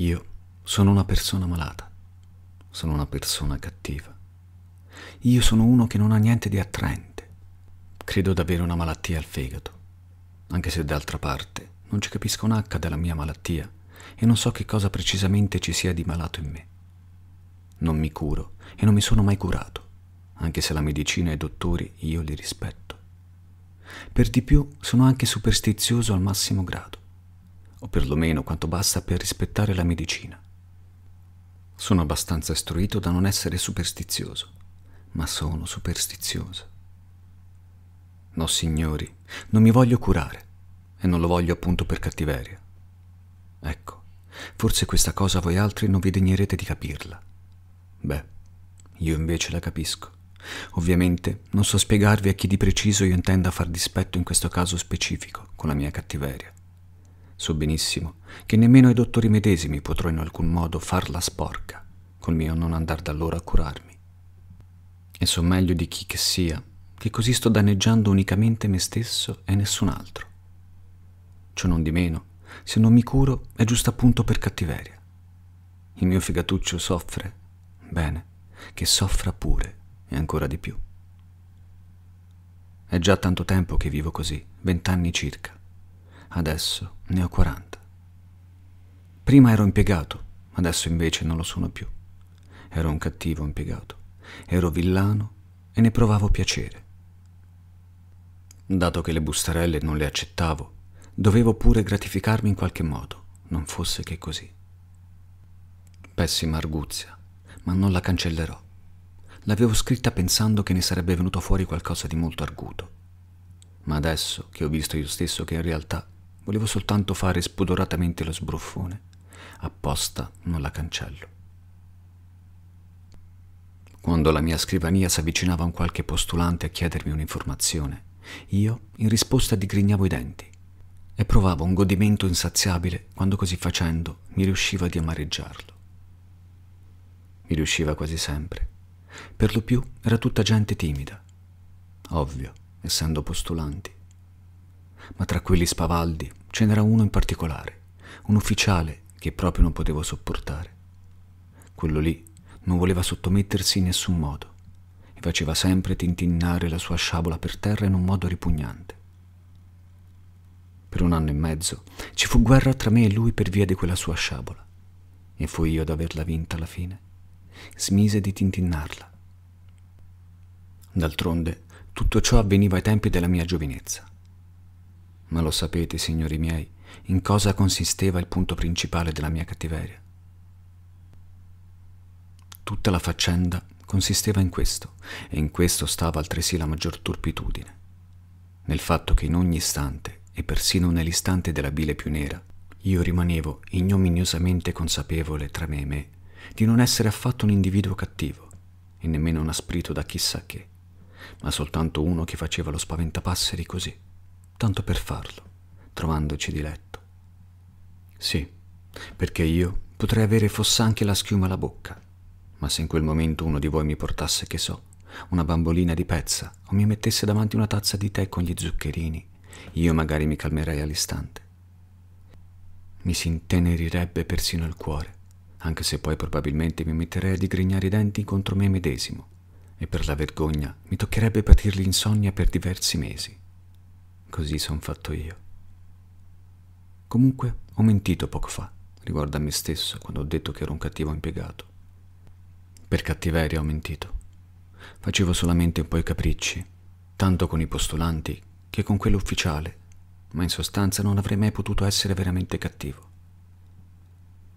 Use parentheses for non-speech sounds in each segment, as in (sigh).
Io sono una persona malata, sono una persona cattiva. Io sono uno che non ha niente di attraente. Credo d'avere una malattia al fegato, anche se d'altra parte non ci capisco un H della mia malattia e non so che cosa precisamente ci sia di malato in me. Non mi curo e non mi sono mai curato, anche se la medicina e i dottori io li rispetto. Per di più sono anche superstizioso al massimo grado o perlomeno quanto basta per rispettare la medicina. Sono abbastanza istruito da non essere superstizioso, ma sono superstizioso. No, signori, non mi voglio curare e non lo voglio appunto per cattiveria. Ecco, forse questa cosa voi altri non vi degnerete di capirla. Beh, io invece la capisco. Ovviamente non so spiegarvi a chi di preciso io intenda far dispetto in questo caso specifico con la mia cattiveria. So benissimo che nemmeno ai dottori medesimi potrò in alcun modo farla sporca col mio non andar da loro a curarmi. E so meglio di chi che sia che così sto danneggiando unicamente me stesso e nessun altro. Ciò non di meno, se non mi curo è giusto appunto per cattiveria. Il mio figatuccio soffre, bene, che soffra pure e ancora di più. È già tanto tempo che vivo così, vent'anni circa adesso ne ho 40. Prima ero impiegato, adesso invece non lo sono più. Ero un cattivo impiegato, ero villano e ne provavo piacere. Dato che le bustarelle non le accettavo, dovevo pure gratificarmi in qualche modo, non fosse che così. Pessima arguzia, ma non la cancellerò. L'avevo scritta pensando che ne sarebbe venuto fuori qualcosa di molto arguto. Ma adesso che ho visto io stesso che in realtà Volevo soltanto fare spudoratamente lo sbruffone. Apposta non la cancello. Quando la mia scrivania s'avvicinava un qualche postulante a chiedermi un'informazione, io in risposta digrignavo i denti e provavo un godimento insaziabile quando così facendo mi riusciva di amareggiarlo. Mi riusciva quasi sempre. Per lo più era tutta gente timida, ovvio, essendo postulanti ma tra quelli spavaldi ce n'era uno in particolare, un ufficiale che proprio non potevo sopportare. Quello lì non voleva sottomettersi in nessun modo e faceva sempre tintinnare la sua sciabola per terra in un modo ripugnante. Per un anno e mezzo ci fu guerra tra me e lui per via di quella sua sciabola e fui io ad averla vinta alla fine. Smise di tintinnarla. D'altronde tutto ciò avveniva ai tempi della mia giovinezza. Ma lo sapete, signori miei, in cosa consisteva il punto principale della mia cattiveria. Tutta la faccenda consisteva in questo, e in questo stava altresì la maggior turpitudine, nel fatto che in ogni istante, e persino nell'istante della bile più nera, io rimanevo ignominiosamente consapevole tra me e me di non essere affatto un individuo cattivo e nemmeno un asprito da chissà che, ma soltanto uno che faceva lo spaventapasseri così tanto per farlo, trovandoci di letto. Sì, perché io potrei avere fossa anche la schiuma alla bocca, ma se in quel momento uno di voi mi portasse, che so, una bambolina di pezza o mi mettesse davanti una tazza di tè con gli zuccherini, io magari mi calmerei all'istante. Mi si intenerirebbe persino il cuore, anche se poi probabilmente mi metterei a digrignare i denti contro me medesimo, e per la vergogna mi toccherebbe patir l'insonnia per diversi mesi. Così sono fatto io. Comunque ho mentito poco fa riguardo a me stesso quando ho detto che ero un cattivo impiegato. Per cattiveria ho mentito. Facevo solamente un po' i capricci, tanto con i postulanti che con quell'ufficiale, ma in sostanza non avrei mai potuto essere veramente cattivo.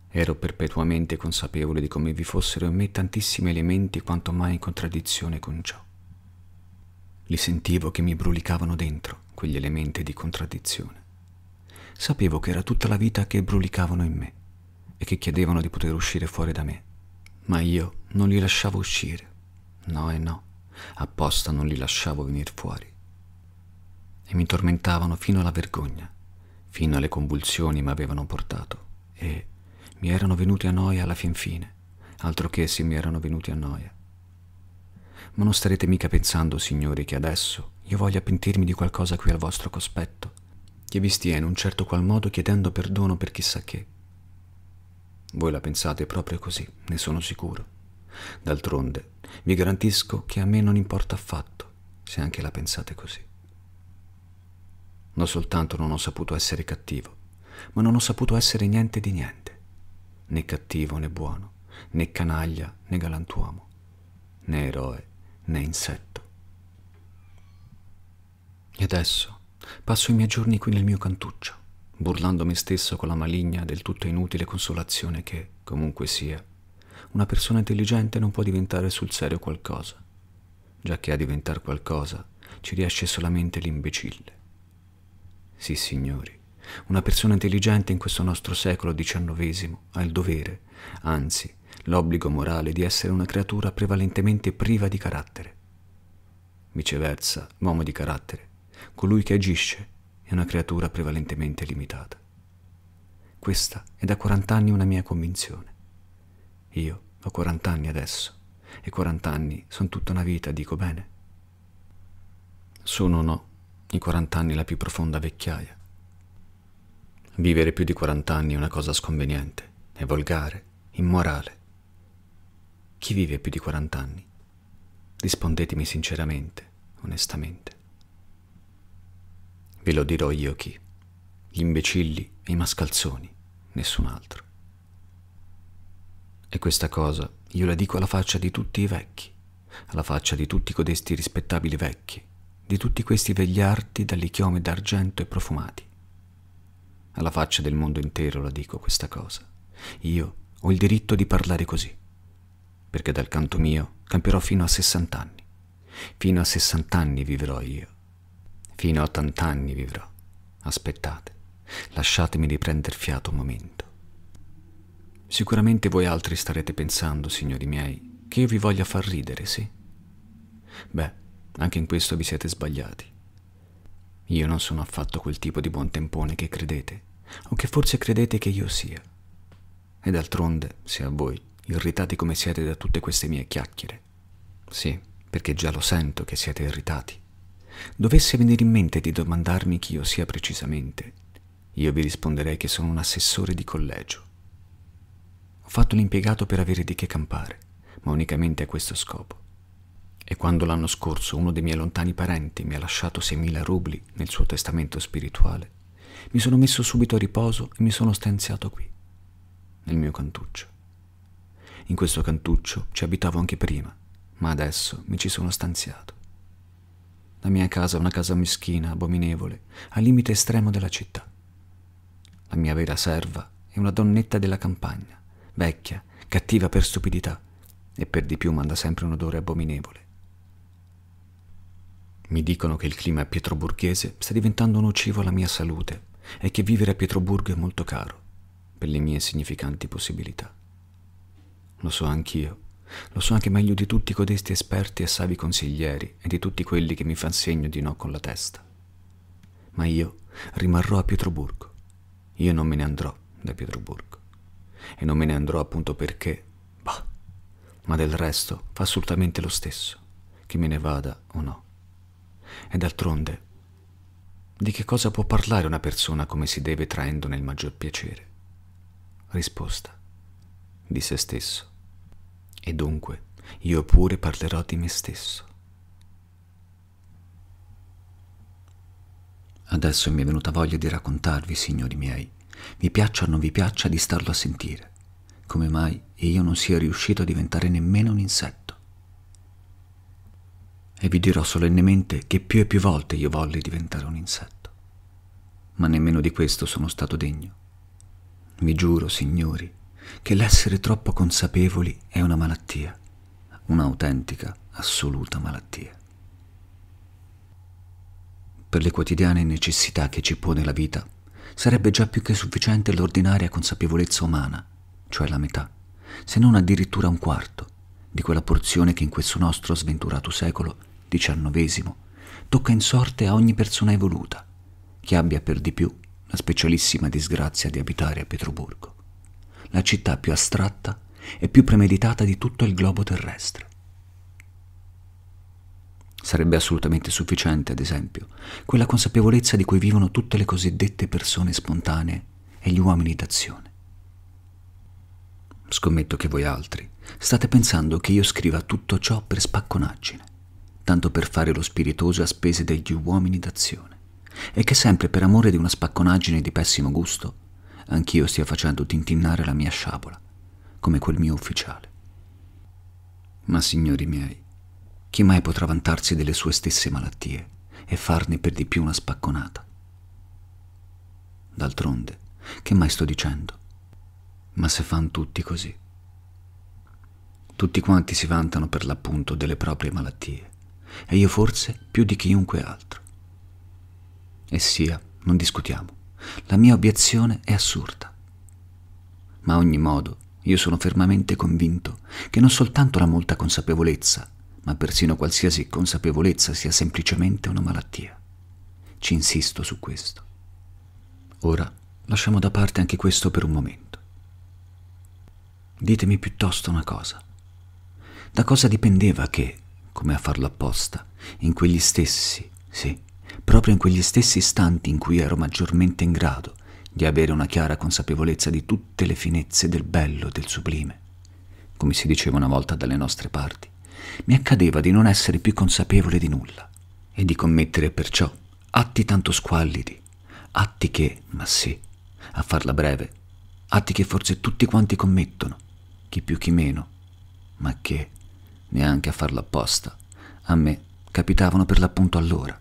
Ero perpetuamente consapevole di come vi fossero in me tantissimi elementi quanto mai in contraddizione con ciò. Li sentivo che mi brulicavano dentro, quegli elementi di contraddizione. Sapevo che era tutta la vita che brulicavano in me e che chiedevano di poter uscire fuori da me, ma io non li lasciavo uscire. No e no, apposta non li lasciavo venire fuori. E mi tormentavano fino alla vergogna, fino alle convulsioni mi avevano portato e mi erano venuti a noia alla fin fine, altro che essi mi erano venuti a noia. Ma non starete mica pensando, signori, che adesso io voglia pentirmi di qualcosa qui al vostro cospetto, che vi stia in un certo qual modo chiedendo perdono per chissà che. Voi la pensate proprio così, ne sono sicuro. D'altronde, vi garantisco che a me non importa affatto se anche la pensate così. Non soltanto non ho saputo essere cattivo, ma non ho saputo essere niente di niente, né cattivo né buono, né canaglia né galantuomo, né eroe né insetto. E adesso passo i miei giorni qui nel mio cantuccio, burlando me stesso con la maligna del tutto inutile consolazione che, comunque sia, una persona intelligente non può diventare sul serio qualcosa, già che a diventare qualcosa ci riesce solamente l'imbecille. Sì, signori, una persona intelligente in questo nostro secolo XIX ha il dovere, anzi l'obbligo morale di essere una creatura prevalentemente priva di carattere. Viceversa, l'uomo di carattere colui che agisce è una creatura prevalentemente limitata. Questa è da 40 anni una mia convinzione. Io ho 40 anni adesso e 40 anni sono tutta una vita, dico bene. Sono o no i 40 anni la più profonda vecchiaia? Vivere più di 40 anni è una cosa sconveniente, è volgare, immorale. Chi vive più di 40 anni? Rispondetemi sinceramente, onestamente. Ve lo dirò io chi. Gli imbecilli e i mascalzoni, nessun altro. E questa cosa io la dico alla faccia di tutti i vecchi, alla faccia di tutti codesti rispettabili vecchi, di tutti questi vegliardi dalle chiome d'argento e profumati. Alla faccia del mondo intero la dico questa cosa. Io ho il diritto di parlare così, perché dal canto mio camperò fino a 60 anni. Fino a 60 anni vivrò io Fino a 80 anni vivrò. Aspettate, lasciatemi riprender fiato un momento. Sicuramente voi altri starete pensando, signori miei, che io vi voglia far ridere, sì? Beh, anche in questo vi siete sbagliati. Io non sono affatto quel tipo di buon tempone che credete, o che forse credete che io sia. E d'altronde, se a voi, irritati come siete da tutte queste mie chiacchiere. Sì, perché già lo sento che siete irritati dovesse venire in mente di domandarmi chi io sia precisamente, io vi risponderei che sono un assessore di collegio. Ho fatto l'impiegato per avere di che campare, ma unicamente a questo scopo. E quando l'anno scorso uno dei miei lontani parenti mi ha lasciato 6.000 rubli nel suo testamento spirituale, mi sono messo subito a riposo e mi sono stanziato qui, nel mio cantuccio. In questo cantuccio ci abitavo anche prima, ma adesso mi ci sono stanziato. La mia casa è una casa meschina, abominevole, al limite estremo della città. La mia vera serva è una donnetta della campagna, vecchia, cattiva per stupidità e per di più manda sempre un odore abominevole. Mi dicono che il clima pietroburghese sta diventando nocivo alla mia salute e che vivere a Pietroburgo è molto caro per le mie significanti possibilità. Lo so anch'io, lo so anche meglio di tutti codesti esperti e savi consiglieri e di tutti quelli che mi fan segno di no con la testa. Ma io rimarrò a Pietroburgo. Io non me ne andrò da Pietroburgo. E non me ne andrò appunto perché, bah, ma del resto fa assolutamente lo stesso, che me ne vada o no. E d'altronde, di che cosa può parlare una persona come si deve traendone il maggior piacere? Risposta. Di se stesso e dunque io pure parlerò di me stesso. Adesso mi è venuta voglia di raccontarvi, signori miei, vi piaccia o non vi piaccia di starlo a sentire, come mai io non sia riuscito a diventare nemmeno un insetto. E vi dirò solennemente che più e più volte io volli diventare un insetto, ma nemmeno di questo sono stato degno. Vi giuro, signori, che l'essere troppo consapevoli è una malattia, un'autentica, assoluta malattia. Per le quotidiane necessità che ci pone la vita, sarebbe già più che sufficiente l'ordinaria consapevolezza umana, cioè la metà, se non addirittura un quarto, di quella porzione che in questo nostro sventurato secolo XIX tocca in sorte a ogni persona evoluta, che abbia per di più la specialissima disgrazia di abitare a Pietroburgo la città più astratta e più premeditata di tutto il globo terrestre. Sarebbe assolutamente sufficiente, ad esempio, quella consapevolezza di cui vivono tutte le cosiddette persone spontanee e gli uomini d'azione. Scommetto che voi altri state pensando che io scriva tutto ciò per spacconaggine, tanto per fare lo spiritoso a spese degli uomini d'azione, e che sempre per amore di una spacconaggine di pessimo gusto anch'io stia facendo tintinnare la mia sciabola, come quel mio ufficiale. Ma signori miei, chi mai potrà vantarsi delle sue stesse malattie e farne per di più una spacconata? D'altronde, che mai sto dicendo? Ma se fan tutti così. Tutti quanti si vantano per l'appunto delle proprie malattie, e io forse più di chiunque altro. E sia, non discutiamo la mia obiezione è assurda. Ma a ogni modo, io sono fermamente convinto che non soltanto la molta consapevolezza, ma persino qualsiasi consapevolezza sia semplicemente una malattia. Ci insisto su questo. Ora lasciamo da parte anche questo per un momento. Ditemi piuttosto una cosa. Da cosa dipendeva che, come a farlo apposta, in quegli stessi, sì, proprio in quegli stessi istanti in cui ero maggiormente in grado di avere una chiara consapevolezza di tutte le finezze del bello e del sublime. Come si diceva una volta dalle nostre parti, mi accadeva di non essere più consapevole di nulla e di commettere perciò atti tanto squallidi, atti che, ma sì, a farla breve, atti che forse tutti quanti commettono, chi più chi meno, ma che, neanche a farla apposta, a me capitavano per l'appunto allora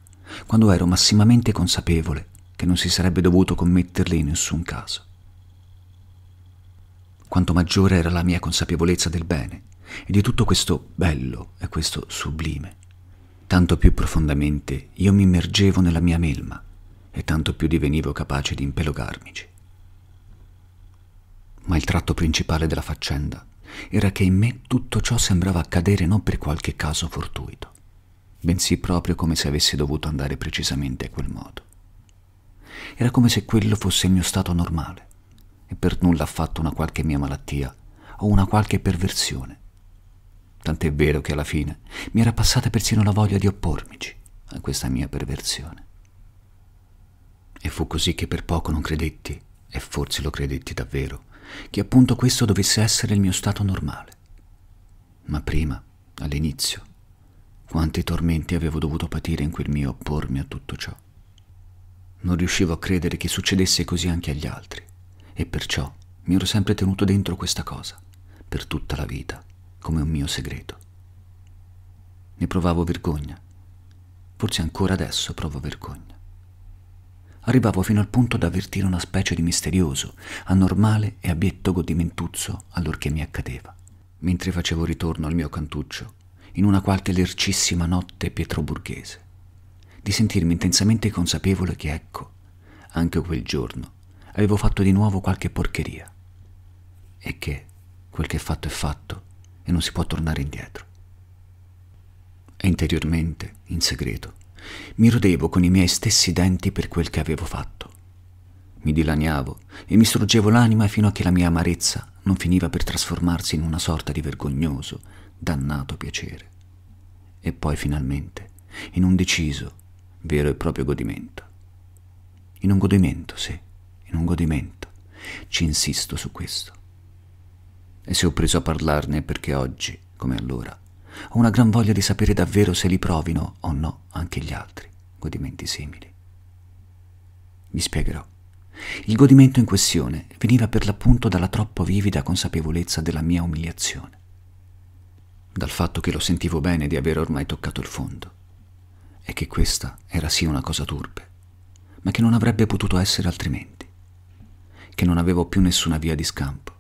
quando ero massimamente consapevole che non si sarebbe dovuto commetterle in nessun caso. Quanto maggiore era la mia consapevolezza del bene e di tutto questo bello e questo sublime, tanto più profondamente io mi immergevo nella mia melma e tanto più divenivo capace di impelogarmici. Ma il tratto principale della faccenda era che in me tutto ciò sembrava accadere non per qualche caso fortuito bensì proprio come se avessi dovuto andare precisamente a quel modo. Era come se quello fosse il mio stato normale e per nulla affatto una qualche mia malattia o una qualche perversione. Tant'è vero che alla fine mi era passata persino la voglia di oppormici a questa mia perversione. E fu così che per poco non credetti, e forse lo credetti davvero, che appunto questo dovesse essere il mio stato normale. Ma prima, all'inizio, quanti tormenti avevo dovuto patire in quel mio oppormi a tutto ciò. Non riuscivo a credere che succedesse così anche agli altri, e perciò mi ero sempre tenuto dentro questa cosa, per tutta la vita, come un mio segreto. Ne provavo vergogna. Forse ancora adesso provo vergogna. Arrivavo fino al punto da avvertire una specie di misterioso, anormale e abietto godimentuzzo allorché mi accadeva. Mentre facevo ritorno al mio cantuccio, in una qualche lercissima notte pietroburghese, di sentirmi intensamente consapevole che ecco, anche quel giorno, avevo fatto di nuovo qualche porcheria e che quel che è fatto è fatto e non si può tornare indietro. E interiormente, in segreto, mi rodevo con i miei stessi denti per quel che avevo fatto. Mi dilaniavo e mi struggevo l'anima fino a che la mia amarezza non finiva per trasformarsi in una sorta di vergognoso dannato piacere. E poi finalmente in un deciso, vero e proprio godimento. In un godimento, sì, in un godimento. Ci insisto su questo. E se ho preso a parlarne è perché oggi, come allora, ho una gran voglia di sapere davvero se li provino o no anche gli altri godimenti simili. Vi spiegherò. Il godimento in questione veniva per l'appunto dalla troppo vivida consapevolezza della mia umiliazione dal fatto che lo sentivo bene di aver ormai toccato il fondo e che questa era sì una cosa turpe, ma che non avrebbe potuto essere altrimenti, che non avevo più nessuna via di scampo,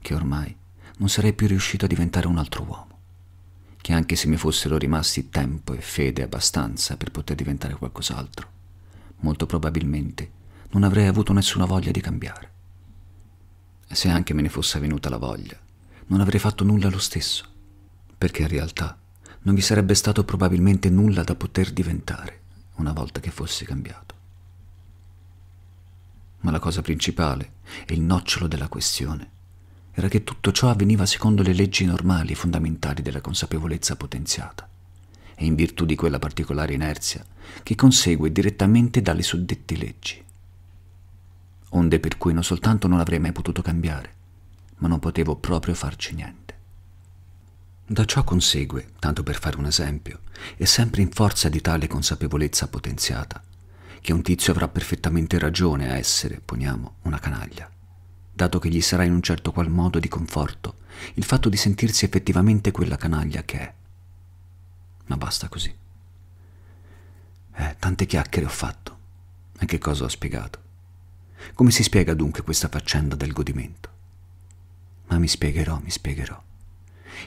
che ormai non sarei più riuscito a diventare un altro uomo, che anche se mi fossero rimasti tempo e fede abbastanza per poter diventare qualcos'altro, molto probabilmente non avrei avuto nessuna voglia di cambiare. E se anche me ne fosse venuta la voglia, non avrei fatto nulla lo stesso, perché in realtà non vi sarebbe stato probabilmente nulla da poter diventare una volta che fossi cambiato. Ma la cosa principale e il nocciolo della questione era che tutto ciò avveniva secondo le leggi normali e fondamentali della consapevolezza potenziata e in virtù di quella particolare inerzia che consegue direttamente dalle suddette leggi. Onde per cui non soltanto non avrei mai potuto cambiare, ma non potevo proprio farci niente. Da ciò consegue, tanto per fare un esempio, e sempre in forza di tale consapevolezza potenziata, che un tizio avrà perfettamente ragione a essere, poniamo, una canaglia, dato che gli sarà in un certo qual modo di conforto il fatto di sentirsi effettivamente quella canaglia che è. Ma basta così. Eh, tante chiacchiere ho fatto. E che cosa ho spiegato? Come si spiega dunque questa faccenda del godimento? Ma mi spiegherò, mi spiegherò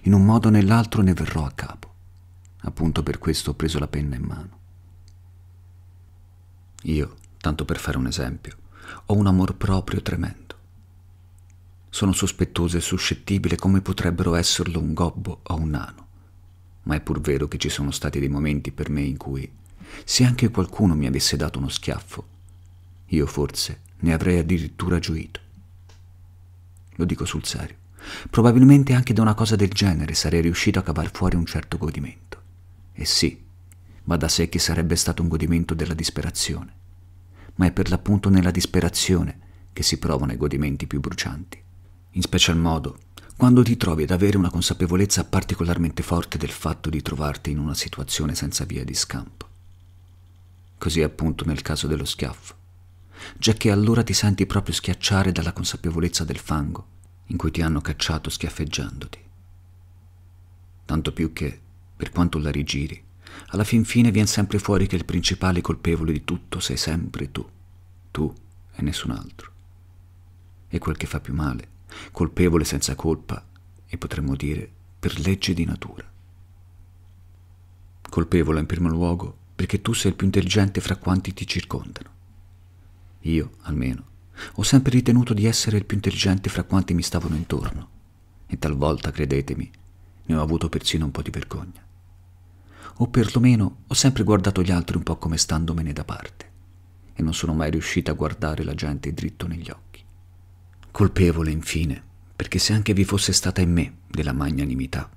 in un modo o nell'altro ne verrò a capo. Appunto per questo ho preso la penna in mano. Io, tanto per fare un esempio, ho un amor proprio tremendo. Sono sospettoso e suscettibile come potrebbero esserlo un gobbo o un nano, ma è pur vero che ci sono stati dei momenti per me in cui, se anche qualcuno mi avesse dato uno schiaffo, io forse ne avrei addirittura gioito. Lo dico sul serio. Probabilmente anche da una cosa del genere sarei riuscito a cavar fuori un certo godimento. E sì, va da sé che sarebbe stato un godimento della disperazione. Ma è per l'appunto nella disperazione che si provano i godimenti più brucianti. In special modo, quando ti trovi ad avere una consapevolezza particolarmente forte del fatto di trovarti in una situazione senza via di scampo. Così appunto nel caso dello schiaffo, già che allora ti senti proprio schiacciare dalla consapevolezza del fango in cui ti hanno cacciato schiaffeggiandoti. Tanto più che, per quanto la rigiri, alla fin fine viene sempre fuori che il principale colpevole di tutto sei sempre tu, tu e nessun altro. E quel che fa più male, colpevole senza colpa e potremmo dire per legge di natura. Colpevole in primo luogo perché tu sei il più intelligente fra quanti ti circondano. Io, almeno, ho sempre ritenuto di essere il più intelligente fra quanti mi stavano intorno e talvolta, credetemi, ne ho avuto persino un po' di vergogna. O perlomeno ho sempre guardato gli altri un po' come standomene da parte e non sono mai riuscita a guardare la gente dritto negli occhi. Colpevole, infine, perché se anche vi fosse stata in me della magnanimità,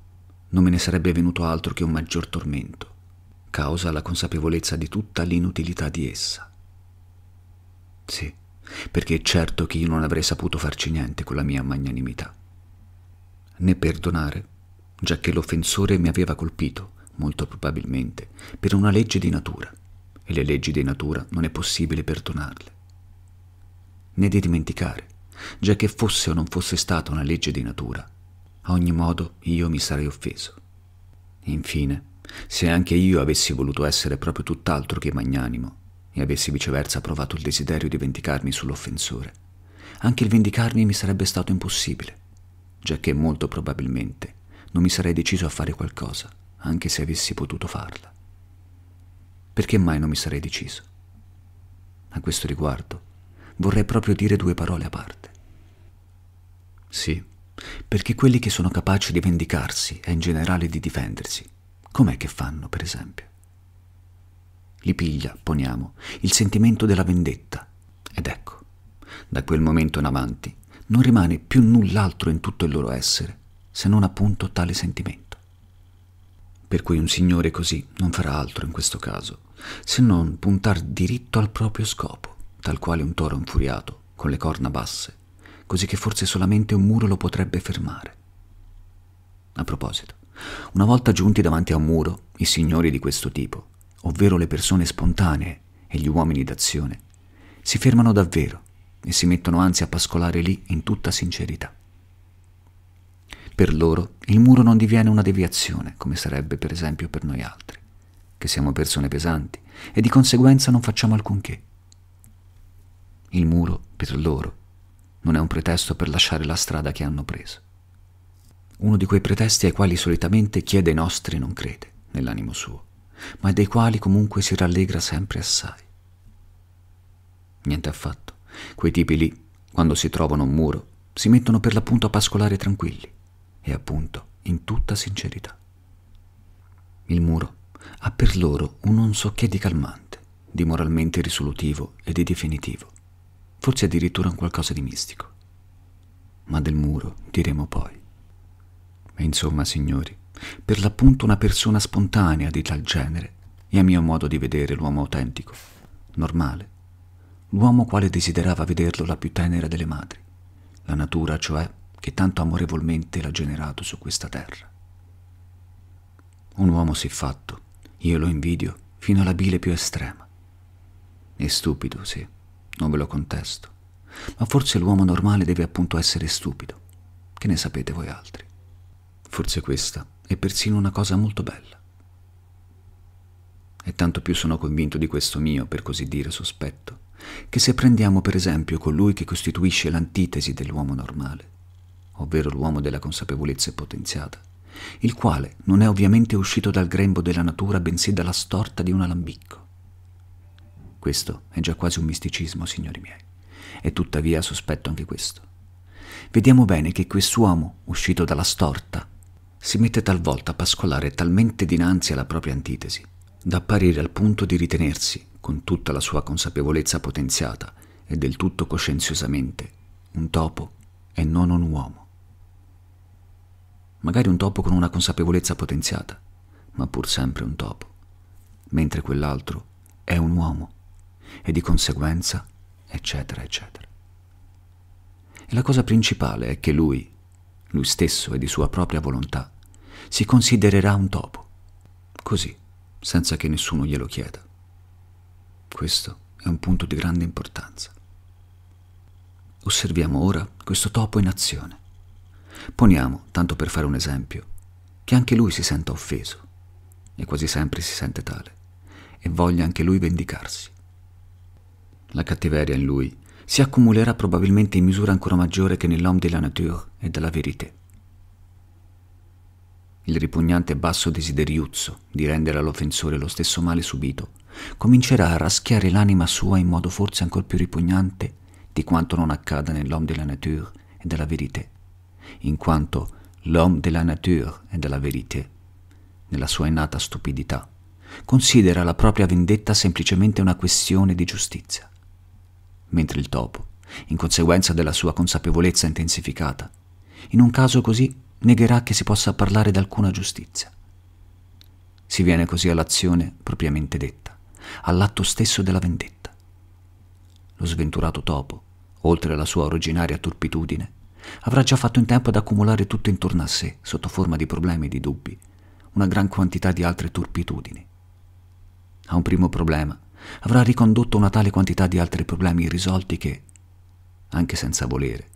non me ne sarebbe venuto altro che un maggior tormento, causa la consapevolezza di tutta l'inutilità di essa. Sì, perché è certo che io non avrei saputo farci niente con la mia magnanimità. Né perdonare, già che l'offensore mi aveva colpito, molto probabilmente, per una legge di natura, e le leggi di natura non è possibile perdonarle. Né di dimenticare, già che fosse o non fosse stata una legge di natura, a ogni modo io mi sarei offeso. Infine, se anche io avessi voluto essere proprio tutt'altro che magnanimo, e avessi viceversa provato il desiderio di vendicarmi sull'offensore, anche il vendicarmi mi sarebbe stato impossibile, giacché molto probabilmente non mi sarei deciso a fare qualcosa, anche se avessi potuto farla. Perché mai non mi sarei deciso? A questo riguardo vorrei proprio dire due parole a parte. Sì, perché quelli che sono capaci di vendicarsi e in generale di difendersi, com'è che fanno, per esempio? li piglia, poniamo, il sentimento della vendetta. Ed ecco, da quel momento in avanti non rimane più null'altro in tutto il loro essere, se non appunto tale sentimento. Per cui un signore così non farà altro in questo caso, se non puntar diritto al proprio scopo, tal quale un toro infuriato, con le corna basse, così che forse solamente un muro lo potrebbe fermare. A proposito, una volta giunti davanti a un muro, i signori di questo tipo ovvero le persone spontanee e gli uomini d'azione, si fermano davvero e si mettono anzi a pascolare lì in tutta sincerità. Per loro il muro non diviene una deviazione, come sarebbe per esempio per noi altri, che siamo persone pesanti e di conseguenza non facciamo alcunché. Il muro, per loro, non è un pretesto per lasciare la strada che hanno preso. Uno di quei pretesti ai quali solitamente chiede i nostri non crede, nell'animo suo ma dei quali comunque si rallegra sempre assai. Niente affatto. Quei tipi lì, quando si trovano un muro, si mettono per l'appunto a pascolare tranquilli e appunto in tutta sincerità. Il muro ha per loro un non so che di calmante, di moralmente risolutivo e di definitivo, forse addirittura un qualcosa di mistico. Ma del muro diremo poi. E insomma, signori, per l'appunto una persona spontanea di tal genere e a mio modo di vedere l'uomo autentico, normale, l'uomo quale desiderava vederlo la più tenera delle madri, la natura cioè che tanto amorevolmente l'ha generato su questa terra. Un uomo siffatto, io lo invidio fino alla bile più estrema. È stupido, sì, non ve lo contesto, ma forse l'uomo normale deve appunto essere stupido. Che ne sapete voi altri? Forse questa è persino una cosa molto bella. E tanto più sono convinto di questo mio, per così dire, sospetto, che se prendiamo per esempio colui che costituisce l'antitesi dell'uomo normale, ovvero l'uomo della consapevolezza potenziata, il quale non è ovviamente uscito dal grembo della natura, bensì dalla storta di un alambicco. Questo è già quasi un misticismo, signori miei, e tuttavia sospetto anche questo. Vediamo bene che quest'uomo, uscito dalla storta, si mette talvolta a pascolare talmente dinanzi alla propria antitesi, da apparire al punto di ritenersi, con tutta la sua consapevolezza potenziata e del tutto coscienziosamente, un topo e non un uomo. Magari un topo con una consapevolezza potenziata, ma pur sempre un topo, mentre quell'altro è un uomo e di conseguenza, eccetera, eccetera. E la cosa principale è che lui, lui stesso e di sua propria volontà, si considererà un topo, così, senza che nessuno glielo chieda. Questo è un punto di grande importanza. Osserviamo ora questo topo in azione. Poniamo, tanto per fare un esempio, che anche lui si senta offeso, e quasi sempre si sente tale, e voglia anche lui vendicarsi. La cattiveria in lui si accumulerà probabilmente in misura ancora maggiore che nell'homme de la nature e della verità. Il ripugnante basso desideriuzzo di rendere all'offensore lo stesso male subito comincerà a raschiare l'anima sua in modo forse ancora più ripugnante di quanto non accada nell'homme de la nature e della verità, in quanto l'homme de la nature e della verità, nella sua innata stupidità, considera la propria vendetta semplicemente una questione di giustizia, mentre il topo, in conseguenza della sua consapevolezza intensificata, in un caso così negherà che si possa parlare d'alcuna giustizia. Si viene così all'azione propriamente detta, all'atto stesso della vendetta. Lo sventurato topo, oltre alla sua originaria turpitudine, avrà già fatto in tempo ad accumulare tutto intorno a sé, sotto forma di problemi e di dubbi, una gran quantità di altre turpitudini. A un primo problema avrà ricondotto una tale quantità di altri problemi irrisolti che, anche senza volere,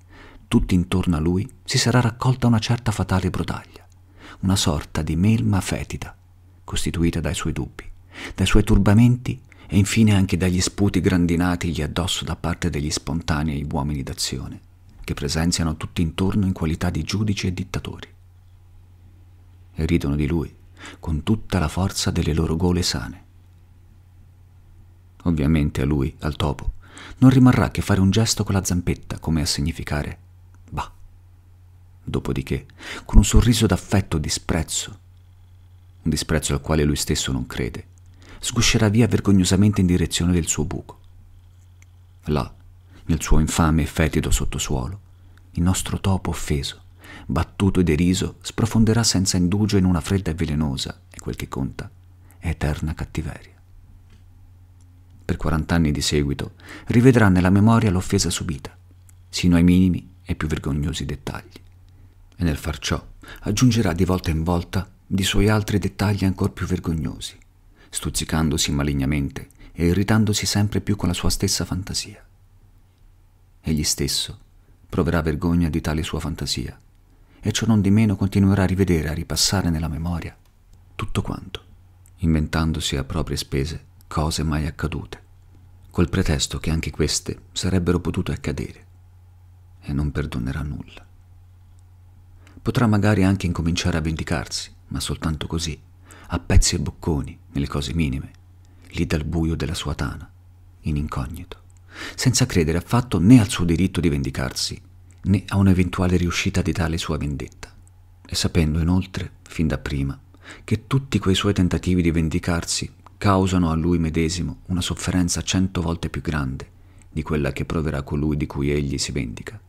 tutti intorno a lui si sarà raccolta una certa fatale brutaglia, una sorta di melma fetida, costituita dai suoi dubbi, dai suoi turbamenti e infine anche dagli sputi grandinati gli addosso da parte degli spontanei uomini d'azione, che presenziano tutti intorno in qualità di giudici e dittatori. E ridono di lui con tutta la forza delle loro gole sane. Ovviamente a lui, al topo, non rimarrà che fare un gesto con la zampetta come a significare dopodiché, con un sorriso d'affetto disprezzo, un disprezzo al quale lui stesso non crede, sguscerà via vergognosamente in direzione del suo buco. Là, nel suo infame e fetido sottosuolo, il nostro topo offeso, battuto e deriso, sprofonderà senza indugio in una fredda e velenosa, e quel che conta, eterna cattiveria. Per 40 anni di seguito rivedrà nella memoria l'offesa subita, sino ai minimi e più vergognosi dettagli e nel far ciò aggiungerà di volta in volta di suoi altri dettagli ancor più vergognosi, stuzzicandosi malignamente e irritandosi sempre più con la sua stessa fantasia. Egli stesso proverà vergogna di tale sua fantasia, e ciò non di meno continuerà a rivedere, a ripassare nella memoria tutto quanto, inventandosi a proprie spese cose mai accadute, col pretesto che anche queste sarebbero potute accadere, e non perdonerà nulla. Potrà magari anche incominciare a vendicarsi, ma soltanto così, a pezzi e bocconi, nelle cose minime, lì dal buio della sua tana, in incognito, senza credere affatto né al suo diritto di vendicarsi, né a un'eventuale riuscita di tale sua vendetta. E sapendo inoltre, fin da prima, che tutti quei suoi tentativi di vendicarsi causano a lui medesimo una sofferenza cento volte più grande di quella che proverà colui di cui egli si vendica,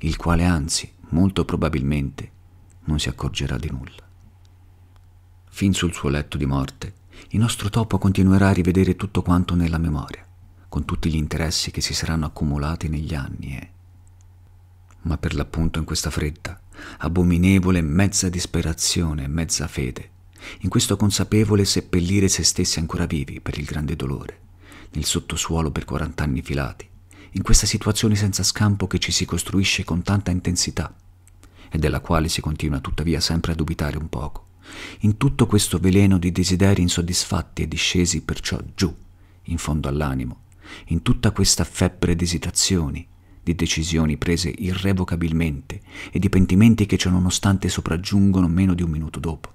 il quale anzi, molto probabilmente, non si accorgerà di nulla. Fin sul suo letto di morte, il nostro topo continuerà a rivedere tutto quanto nella memoria, con tutti gli interessi che si saranno accumulati negli anni e... Ma per l'appunto in questa fredda, abominevole mezza disperazione e mezza fede, in questo consapevole seppellire se stessi ancora vivi per il grande dolore, nel sottosuolo per 40 anni filati, in questa situazione senza scampo che ci si costruisce con tanta intensità e della quale si continua tuttavia sempre a dubitare un poco. In tutto questo veleno di desideri insoddisfatti e discesi perciò giù, in fondo all'animo, in tutta questa febbre di esitazioni, di decisioni prese irrevocabilmente e di pentimenti che ciononostante sopraggiungono meno di un minuto dopo.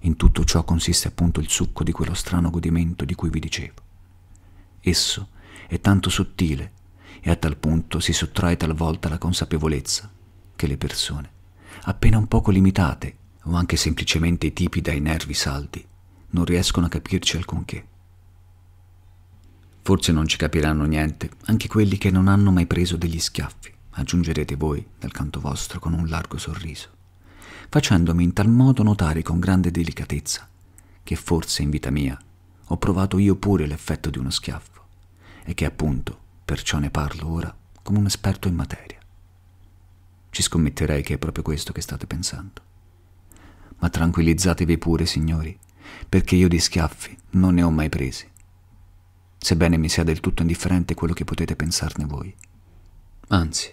In tutto ciò consiste appunto il succo di quello strano godimento di cui vi dicevo. Esso è tanto sottile e a tal punto si sottrae talvolta la consapevolezza che le persone, appena un poco limitate o anche semplicemente i tipi dai nervi saldi, non riescono a capirci alcunché. Forse non ci capiranno niente anche quelli che non hanno mai preso degli schiaffi, aggiungerete voi dal canto vostro con un largo sorriso, facendomi in tal modo notare con grande delicatezza che forse in vita mia ho provato io pure l'effetto di uno schiaffo e che appunto perciò ne parlo ora come un esperto in materia. Ci scommetterei che è proprio questo che state pensando. Ma tranquillizzatevi pure, signori, perché io di schiaffi non ne ho mai presi. Sebbene mi sia del tutto indifferente quello che potete pensarne voi. Anzi,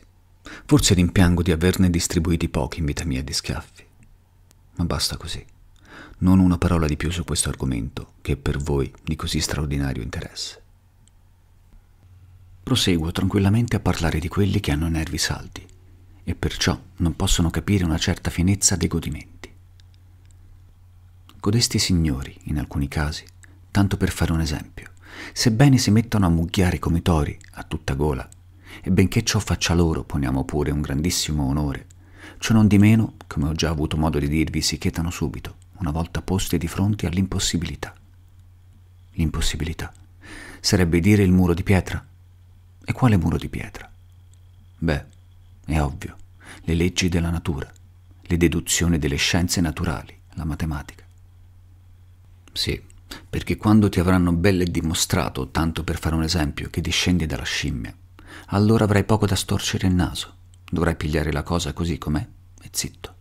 forse rimpiango di averne distribuiti pochi in vita mia di schiaffi. Ma basta così. Non una parola di più su questo argomento, che è per voi di così straordinario interesse. Proseguo tranquillamente a parlare di quelli che hanno nervi saldi e perciò non possono capire una certa finezza dei godimenti. Codesti signori, in alcuni casi, tanto per fare un esempio, sebbene si mettano a mucchiare come tori a tutta gola, e benché ciò faccia loro, poniamo pure, un grandissimo onore, ciò non di meno, come ho già avuto modo di dirvi, si chetano subito, una volta posti di fronte all'impossibilità. L'impossibilità sarebbe dire il muro di pietra. E quale muro di pietra? Beh, è ovvio, le leggi della natura, le deduzioni delle scienze naturali, la matematica. Sì, perché quando ti avranno belle dimostrato, tanto per fare un esempio, che discendi dalla scimmia, allora avrai poco da storcere il naso, dovrai pigliare la cosa così com'è e zitto.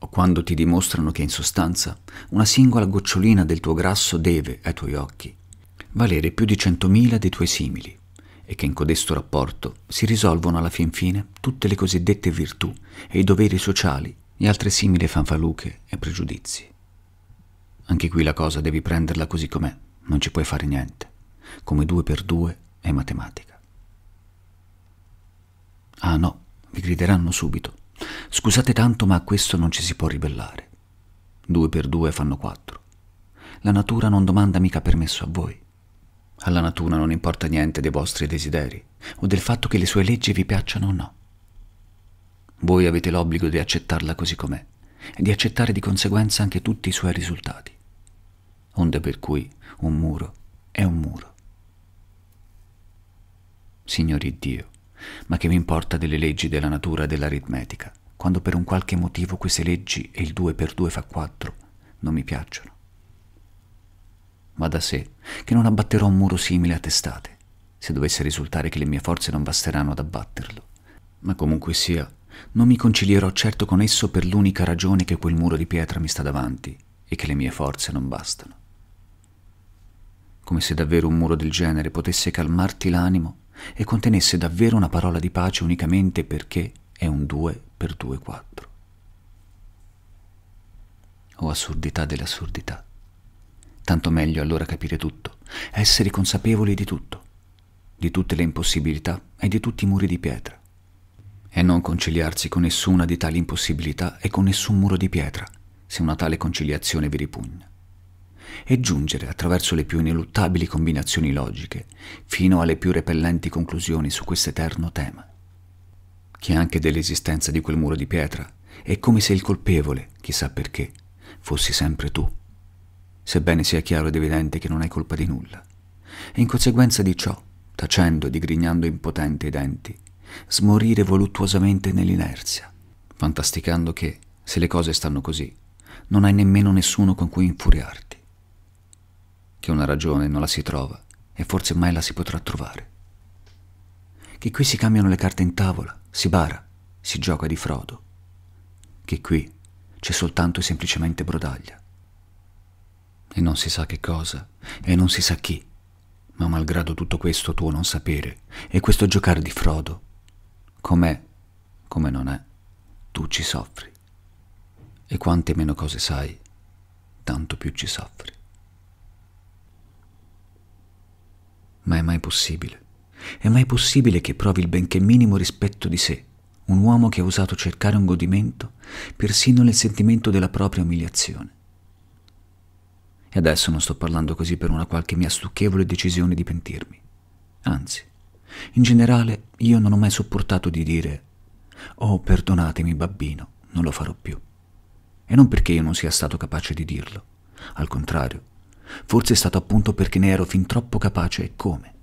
O quando ti dimostrano che in sostanza una singola gocciolina del tuo grasso deve, ai tuoi occhi, valere più di centomila dei tuoi simili, e che in codesto rapporto si risolvono alla fin fine tutte le cosiddette virtù e i doveri sociali e altre simili fanfaluche e pregiudizi. Anche qui la cosa devi prenderla così com'è, non ci puoi fare niente, come due per due è matematica. Ah no, vi grideranno subito. Scusate tanto, ma a questo non ci si può ribellare. Due per due fanno quattro. La natura non domanda mica permesso a voi. Alla natura non importa niente dei vostri desideri o del fatto che le sue leggi vi piacciono o no. Voi avete l'obbligo di accettarla così com'è e di accettare di conseguenza anche tutti i suoi risultati. Onde per cui un muro è un muro. Signori Dio, ma che mi importa delle leggi della natura e dell'aritmetica, quando per un qualche motivo queste leggi e il 2 per 2 fa 4 non mi piacciono? Va da sé che non abbatterò un muro simile a testate, se dovesse risultare che le mie forze non basteranno ad abbatterlo. Ma comunque sia, non mi concilierò certo con esso per l'unica ragione che quel muro di pietra mi sta davanti e che le mie forze non bastano. Come se davvero un muro del genere potesse calmarti l'animo e contenesse davvero una parola di pace unicamente perché è un 2 per 2 4. O assurdità dell'assurdità. Tanto meglio allora capire tutto, essere consapevoli di tutto, di tutte le impossibilità e di tutti i muri di pietra. E non conciliarsi con nessuna di tali impossibilità e con nessun muro di pietra, se una tale conciliazione vi ripugna. E giungere, attraverso le più ineluttabili combinazioni logiche, fino alle più repellenti conclusioni su quest'eterno tema che anche dell'esistenza di quel muro di pietra, è come se il colpevole, chissà perché, fossi sempre tu sebbene sia chiaro ed evidente che non hai colpa di nulla. E in conseguenza di ciò, tacendo e digrignando impotente i denti, smorire voluttuosamente nell'inerzia, fantasticando che, se le cose stanno così, non hai nemmeno nessuno con cui infuriarti. Che una ragione non la si trova e forse mai la si potrà trovare. Che qui si cambiano le carte in tavola, si bara, si gioca di frodo. Che qui c'è soltanto e semplicemente brodaglia e non si sa che cosa, e non si sa chi. Ma malgrado tutto questo tuo non sapere, e questo giocare di frodo, com'è, come non è, tu ci soffri. E quante meno cose sai, tanto più ci soffri. Ma è mai possibile? È mai possibile che provi il benché minimo rispetto di sé, un uomo che ha osato cercare un godimento, persino nel sentimento della propria umiliazione? E adesso non sto parlando così per una qualche mia stucchevole decisione di pentirmi. Anzi, in generale io non ho mai sopportato di dire «Oh, perdonatemi, babbino, non lo farò più». E non perché io non sia stato capace di dirlo. Al contrario, forse è stato appunto perché ne ero fin troppo capace e come.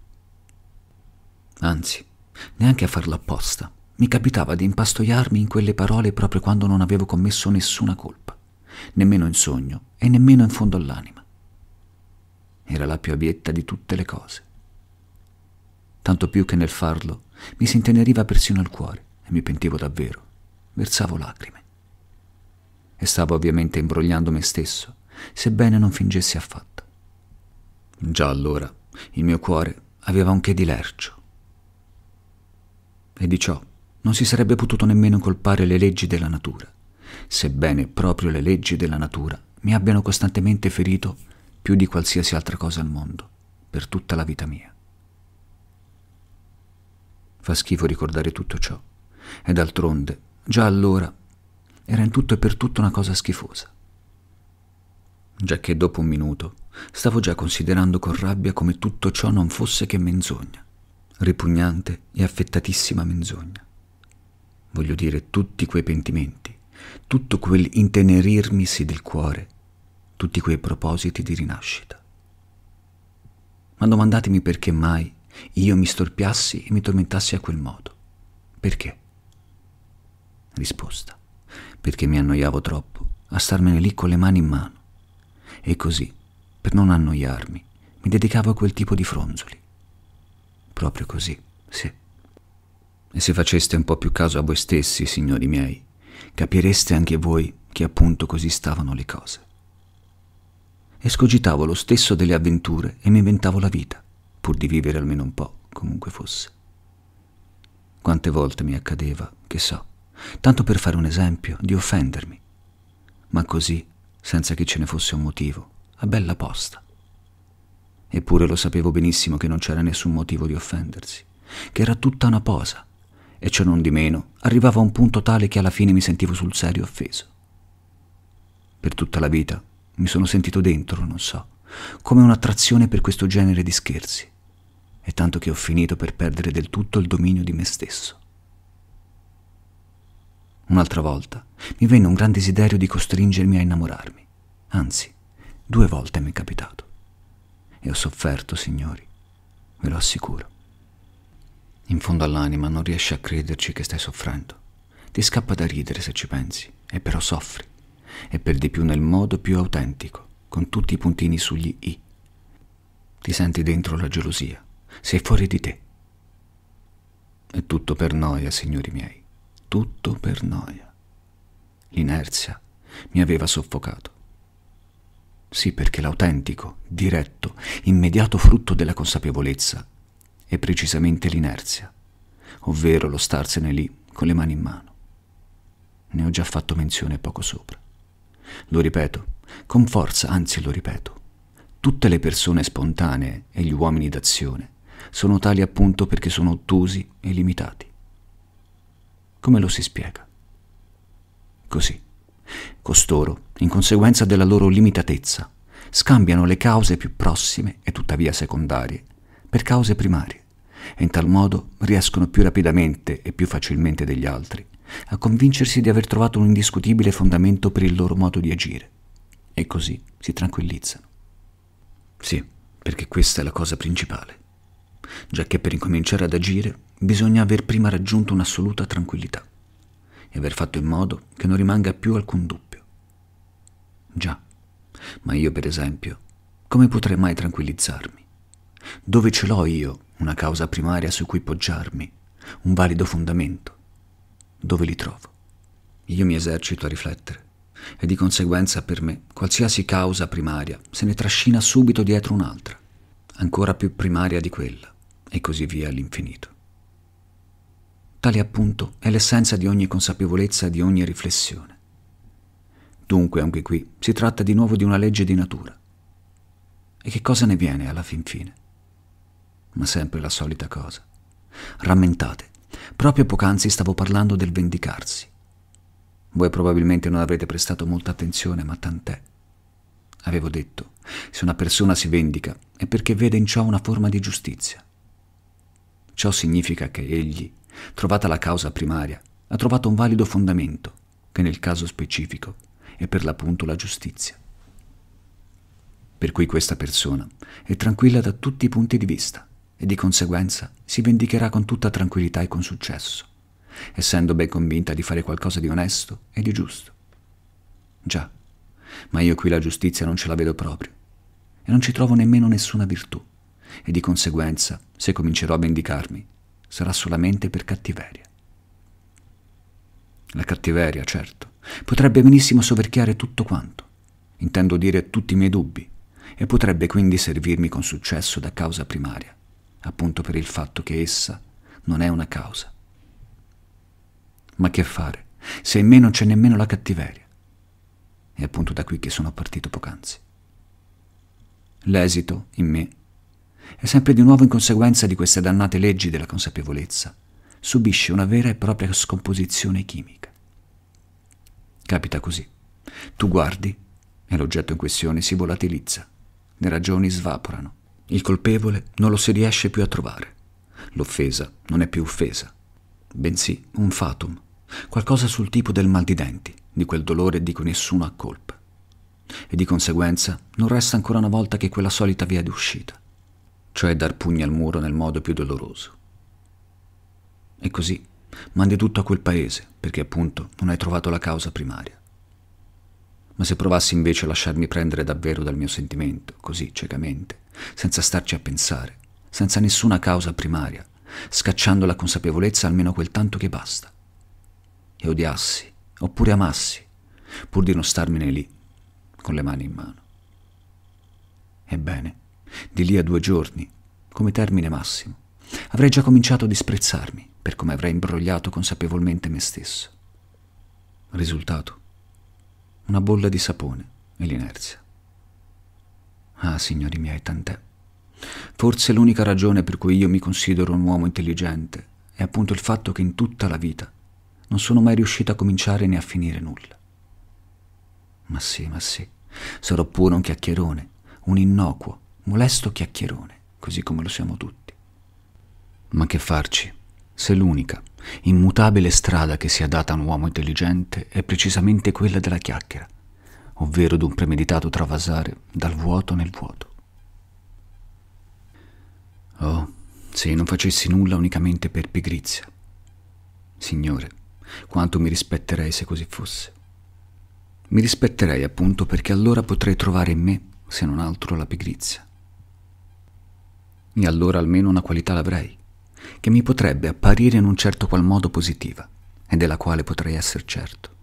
Anzi, neanche a farlo apposta, mi capitava di impastoiarmi in quelle parole proprio quando non avevo commesso nessuna colpa, nemmeno in sogno e nemmeno in fondo all'anima era la più abietta di tutte le cose. Tanto più che nel farlo mi si inteneriva persino il cuore e mi pentivo davvero, versavo lacrime. E stavo ovviamente imbrogliando me stesso, sebbene non fingessi affatto. Già allora il mio cuore aveva un che di lercio. E di ciò non si sarebbe potuto nemmeno colpare le leggi della natura, sebbene proprio le leggi della natura mi abbiano costantemente ferito più di qualsiasi altra cosa al mondo, per tutta la vita mia. Fa schifo ricordare tutto ciò, e d'altronde, già allora, era in tutto e per tutto una cosa schifosa. Già che dopo un minuto stavo già considerando con rabbia come tutto ciò non fosse che menzogna, ripugnante e affettatissima menzogna. Voglio dire, tutti quei pentimenti, tutto quell'intenerirmisi del cuore tutti quei propositi di rinascita. Ma domandatemi perché mai io mi storpiassi e mi tormentassi a quel modo. Perché? Risposta. Perché mi annoiavo troppo a starmene lì con le mani in mano. E così, per non annoiarmi, mi dedicavo a quel tipo di fronzoli. Proprio così, sì. E se faceste un po' più caso a voi stessi, signori miei, capireste anche voi che appunto così stavano le cose escogitavo lo stesso delle avventure e mi inventavo la vita, pur di vivere almeno un po', comunque fosse. Quante volte mi accadeva, che so, tanto per fare un esempio, di offendermi, ma così, senza che ce ne fosse un motivo, a bella posta. Eppure lo sapevo benissimo che non c'era nessun motivo di offendersi, che era tutta una posa, e ciò non di meno arrivava a un punto tale che alla fine mi sentivo sul serio offeso. Per tutta la vita mi sono sentito dentro, non so, come un'attrazione per questo genere di scherzi, e tanto che ho finito per perdere del tutto il dominio di me stesso. Un'altra volta mi venne un gran desiderio di costringermi a innamorarmi, anzi, due volte mi è capitato. E ho sofferto, signori, ve lo assicuro. In fondo all'anima non riesci a crederci che stai soffrendo. Ti scappa da ridere se ci pensi, e però soffri e per di più nel modo più autentico, con tutti i puntini sugli i. Ti senti dentro la gelosia, sei fuori di te. È tutto per noia, signori miei, tutto per noia. L'inerzia mi aveva soffocato. Sì, perché l'autentico, diretto, immediato frutto della consapevolezza è precisamente l'inerzia, ovvero lo starsene lì con le mani in mano. Ne ho già fatto menzione poco sopra. Lo ripeto, con forza, anzi lo ripeto. Tutte le persone spontanee e gli uomini d'azione sono tali appunto perché sono ottusi e limitati. Come lo si spiega? Così. Costoro, in conseguenza della loro limitatezza, scambiano le cause più prossime e tuttavia secondarie per cause primarie e in tal modo riescono più rapidamente e più facilmente degli altri a convincersi di aver trovato un indiscutibile fondamento per il loro modo di agire. E così si tranquillizzano. Sì, perché questa è la cosa principale, già che per incominciare ad agire bisogna aver prima raggiunto un'assoluta tranquillità e aver fatto in modo che non rimanga più alcun dubbio. Già, ma io per esempio, come potrei mai tranquillizzarmi? Dove ce l'ho io una causa primaria su cui poggiarmi, un valido fondamento? dove li trovo. Io mi esercito a riflettere e di conseguenza per me qualsiasi causa primaria se ne trascina subito dietro un'altra, ancora più primaria di quella, e così via all'infinito. Tale appunto è l'essenza di ogni consapevolezza e di ogni riflessione. Dunque anche qui si tratta di nuovo di una legge di natura. E che cosa ne viene alla fin fine? Ma sempre la solita cosa. Rammentate Proprio poc'anzi stavo parlando del vendicarsi. Voi probabilmente non avrete prestato molta attenzione, ma tant'è. Avevo detto, se una persona si vendica è perché vede in ciò una forma di giustizia. Ciò significa che egli, trovata la causa primaria, ha trovato un valido fondamento, che nel caso specifico è per l'appunto la giustizia. Per cui questa persona è tranquilla da tutti i punti di vista e di conseguenza si vendicherà con tutta tranquillità e con successo, essendo ben convinta di fare qualcosa di onesto e di giusto. Già, ma io qui la giustizia non ce la vedo proprio e non ci trovo nemmeno nessuna virtù e di conseguenza, se comincerò a vendicarmi, sarà solamente per cattiveria. La cattiveria, certo, potrebbe benissimo soverchiare tutto quanto, intendo dire tutti i miei dubbi, e potrebbe quindi servirmi con successo da causa primaria appunto per il fatto che essa non è una causa. Ma che fare, se in me non c'è nemmeno la cattiveria? È appunto da qui che sono partito poc'anzi. L'esito, in me, e sempre di nuovo in conseguenza di queste dannate leggi della consapevolezza, subisce una vera e propria scomposizione chimica. Capita così. Tu guardi e l'oggetto in questione si volatilizza, le ragioni svaporano, il colpevole non lo si riesce più a trovare. L'offesa non è più offesa, bensì un fatum, qualcosa sul tipo del mal di denti, di quel dolore di cui nessuno ha colpa. E di conseguenza non resta ancora una volta che quella solita via d'uscita, cioè dar pugni al muro nel modo più doloroso. E così mandi tutto a quel paese, perché appunto non hai trovato la causa primaria ma se provassi invece a lasciarmi prendere davvero dal mio sentimento, così ciecamente, senza starci a pensare, senza nessuna causa primaria, scacciando la consapevolezza almeno quel tanto che basta. E odiassi, oppure amassi, pur di non starmene lì, con le mani in mano. Ebbene, di lì a due giorni, come termine massimo, avrei già cominciato a disprezzarmi per come avrei imbrogliato consapevolmente me stesso. Risultato? una bolla di sapone e l'inerzia. Ah, signori miei, tant'è. Forse l'unica ragione per cui io mi considero un uomo intelligente è appunto il fatto che in tutta la vita non sono mai riuscito a cominciare né a finire nulla. Ma sì, ma sì, sarò pure un chiacchierone, un innocuo, molesto chiacchierone, così come lo siamo tutti. Ma che farci, se l'unica, Immutabile strada che si adatta a un uomo intelligente è precisamente quella della chiacchiera, ovvero d'un premeditato travasare dal vuoto nel vuoto. Oh, se non facessi nulla unicamente per pigrizia. Signore, quanto mi rispetterei se così fosse. Mi rispetterei appunto perché allora potrei trovare in me, se non altro, la pigrizia. E allora almeno una qualità l'avrei, che mi potrebbe apparire in un certo qual modo positiva e della quale potrei essere certo.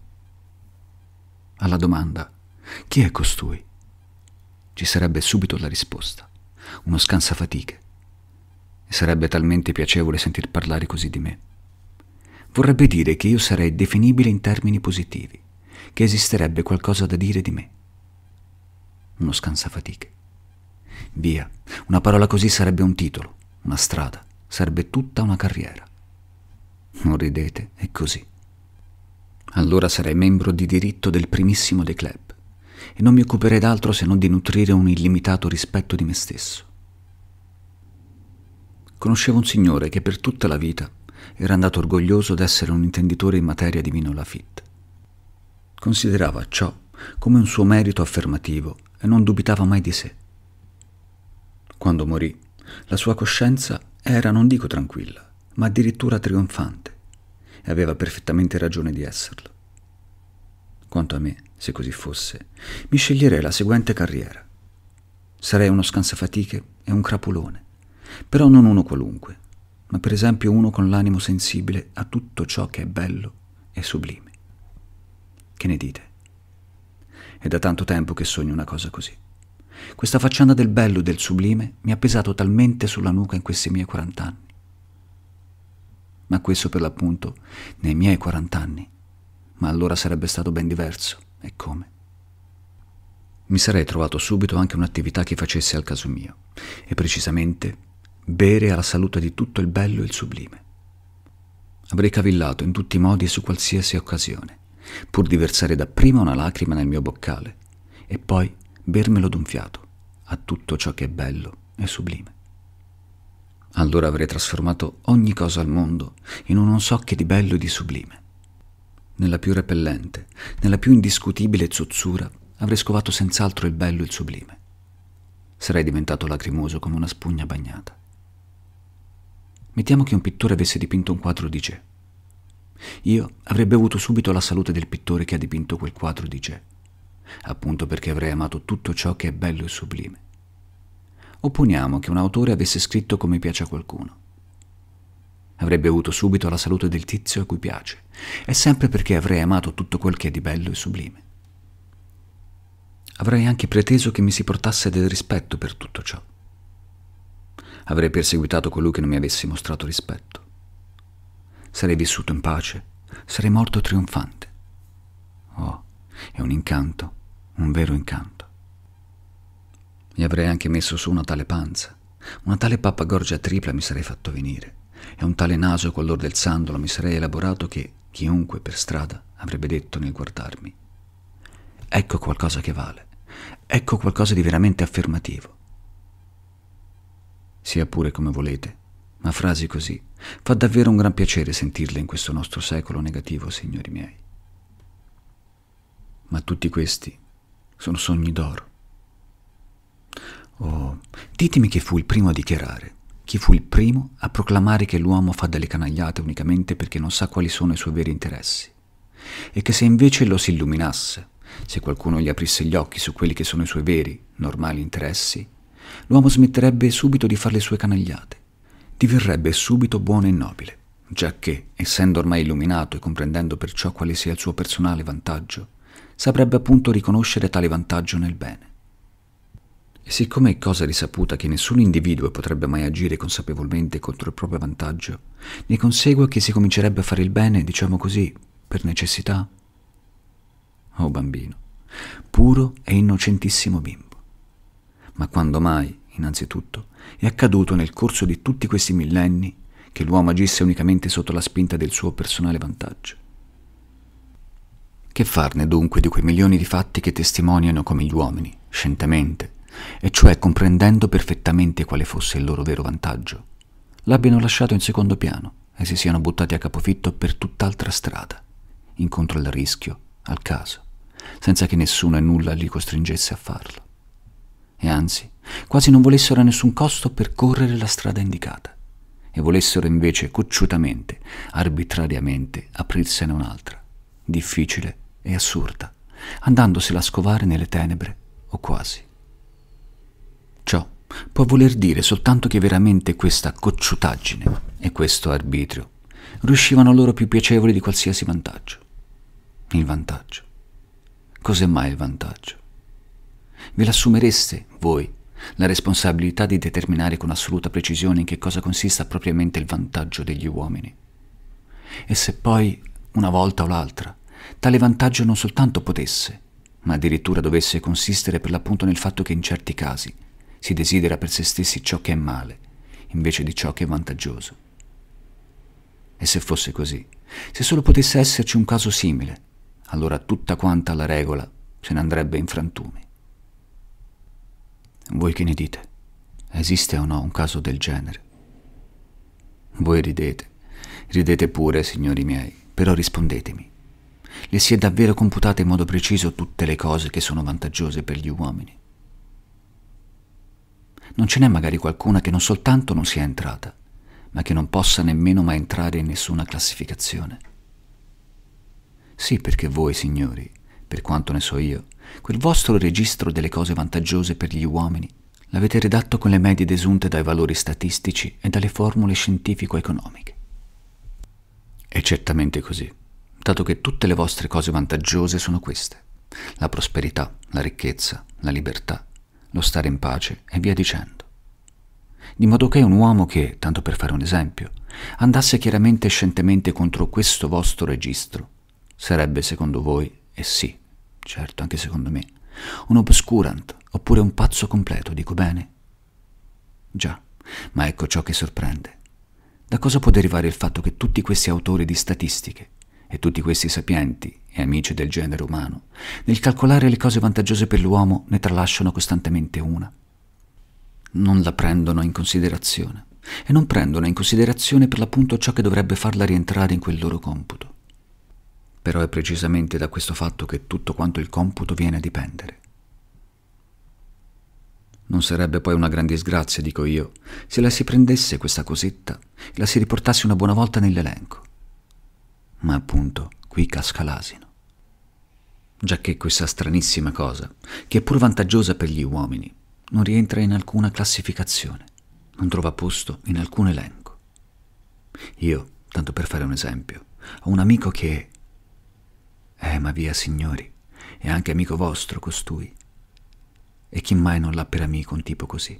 Alla domanda chi è costui? Ci sarebbe subito la risposta, uno scansafatiche. E sarebbe talmente piacevole sentir parlare così di me. Vorrebbe dire che io sarei definibile in termini positivi, che esisterebbe qualcosa da dire di me. Uno scansafatiche. Via, una parola così sarebbe un titolo, una strada, sarebbe tutta una carriera. Non ridete, è così. Allora sarei membro di diritto del primissimo dei club e non mi occuperei d'altro se non di nutrire un illimitato rispetto di me stesso. Conoscevo un signore che per tutta la vita era andato orgoglioso d'essere un intenditore in materia di vino Lafitte. Considerava ciò come un suo merito affermativo e non dubitava mai di sé. Quando morì, la sua coscienza era, non dico tranquilla, ma addirittura trionfante, e aveva perfettamente ragione di esserlo. Quanto a me, se così fosse, mi sceglierei la seguente carriera. Sarei uno scansafatiche e un crapulone, però non uno qualunque, ma per esempio uno con l'animo sensibile a tutto ciò che è bello e sublime. Che ne dite? È da tanto tempo che sogno una cosa così. Questa faccenda del bello e del sublime mi ha pesato talmente sulla nuca in questi miei 40 anni. Ma questo per l'appunto nei miei 40 anni. Ma allora sarebbe stato ben diverso, e come? Mi sarei trovato subito anche un'attività che facesse al caso mio, e precisamente bere alla salute di tutto il bello e il sublime. Avrei cavillato in tutti i modi e su qualsiasi occasione, pur di versare dapprima una lacrima nel mio boccale, e poi bermelo d'un fiato, a tutto ciò che è bello e sublime. Allora avrei trasformato ogni cosa al mondo in un non so che di bello e di sublime. Nella più repellente, nella più indiscutibile zozzura, avrei scovato senz'altro il bello e il sublime. Sarei diventato lacrimoso come una spugna bagnata. Mettiamo che un pittore avesse dipinto un quadro di G. Io avrei bevuto subito la salute del pittore che ha dipinto quel quadro di G appunto perché avrei amato tutto ciò che è bello e sublime. Opponiamo che un autore avesse scritto come piace a qualcuno. Avrebbe avuto subito la salute del tizio a cui piace, e sempre perché avrei amato tutto quel che è di bello e sublime. Avrei anche preteso che mi si portasse del rispetto per tutto ciò. Avrei perseguitato colui che non mi avesse mostrato rispetto. Sarei vissuto in pace, sarei morto trionfante. Oh, è un incanto un vero incanto. Mi avrei anche messo su una tale panza, una tale pappagorgia tripla mi sarei fatto venire, e un tale naso color del sandolo mi sarei elaborato che chiunque per strada avrebbe detto nel guardarmi. Ecco qualcosa che vale, ecco qualcosa di veramente affermativo. Sia pure come volete, ma frasi così fa davvero un gran piacere sentirle in questo nostro secolo negativo, signori miei. Ma tutti questi sono sogni d'oro. Oh, ditemi chi fu il primo a dichiarare, chi fu il primo a proclamare che l'uomo fa delle canagliate unicamente perché non sa quali sono i suoi veri interessi, e che se invece lo si illuminasse, se qualcuno gli aprisse gli occhi su quelli che sono i suoi veri, normali interessi, l'uomo smetterebbe subito di fare le sue canagliate, diverrebbe subito buono e nobile, giacché, essendo ormai illuminato e comprendendo perciò quale sia il suo personale vantaggio, saprebbe appunto riconoscere tale vantaggio nel bene. E siccome è cosa risaputa che nessun individuo potrebbe mai agire consapevolmente contro il proprio vantaggio, ne consegue che si comincerebbe a fare il bene, diciamo così, per necessità? Oh bambino, puro e innocentissimo bimbo. Ma quando mai, innanzitutto, è accaduto nel corso di tutti questi millenni che l'uomo agisse unicamente sotto la spinta del suo personale vantaggio? Che farne dunque di quei milioni di fatti che testimoniano come gli uomini, scientemente, e cioè comprendendo perfettamente quale fosse il loro vero vantaggio, l'abbiano lasciato in secondo piano e si siano buttati a capofitto per tutt'altra strada, incontro al rischio, al caso, senza che nessuno e nulla li costringesse a farlo. E anzi, quasi non volessero a nessun costo percorrere la strada indicata, e volessero invece cocciutamente, arbitrariamente, aprirsene un'altra, difficile e assurda, andandosela a scovare nelle tenebre, o quasi. Ciò può voler dire soltanto che veramente questa cocciutaggine e questo arbitrio riuscivano loro più piacevoli di qualsiasi vantaggio. Il vantaggio. Cos'è mai il vantaggio? Ve l'assumereste, voi, la responsabilità di determinare con assoluta precisione in che cosa consista propriamente il vantaggio degli uomini? E se poi, una volta o l'altra, tale vantaggio non soltanto potesse, ma addirittura dovesse consistere per l'appunto nel fatto che in certi casi si desidera per se stessi ciò che è male, invece di ciò che è vantaggioso. E se fosse così, se solo potesse esserci un caso simile, allora tutta quanta la regola se ne andrebbe in frantumi. Voi che ne dite? Esiste o no un caso del genere? Voi ridete, ridete pure, signori miei, però rispondetemi le si è davvero computate in modo preciso tutte le cose che sono vantaggiose per gli uomini. Non ce n'è magari qualcuna che non soltanto non sia entrata, ma che non possa nemmeno mai entrare in nessuna classificazione. Sì, perché voi, signori, per quanto ne so io, quel vostro registro delle cose vantaggiose per gli uomini l'avete redatto con le medie desunte dai valori statistici e dalle formule scientifico-economiche. È certamente così dato che tutte le vostre cose vantaggiose sono queste, la prosperità, la ricchezza, la libertà, lo stare in pace e via dicendo. Di modo che un uomo che, tanto per fare un esempio, andasse chiaramente e scientemente contro questo vostro registro, sarebbe secondo voi, e sì, certo anche secondo me, un obscurant oppure un pazzo completo, dico bene? Già, ma ecco ciò che sorprende. Da cosa può derivare il fatto che tutti questi autori di statistiche, e tutti questi sapienti e amici del genere umano, nel calcolare le cose vantaggiose per l'uomo ne tralasciano costantemente una. Non la prendono in considerazione e non prendono in considerazione per l'appunto ciò che dovrebbe farla rientrare in quel loro computo. Però è precisamente da questo fatto che tutto quanto il computo viene a dipendere. Non sarebbe poi una gran disgrazia, dico io, se la si prendesse questa cosetta e la si riportasse una buona volta nell'elenco ma appunto qui casca l'asino. Giacché questa stranissima cosa, che è pur vantaggiosa per gli uomini, non rientra in alcuna classificazione, non trova posto in alcun elenco. Io, tanto per fare un esempio, ho un amico che... Eh, ma via signori, è anche amico vostro costui. E chi mai non l'ha per amico un tipo così?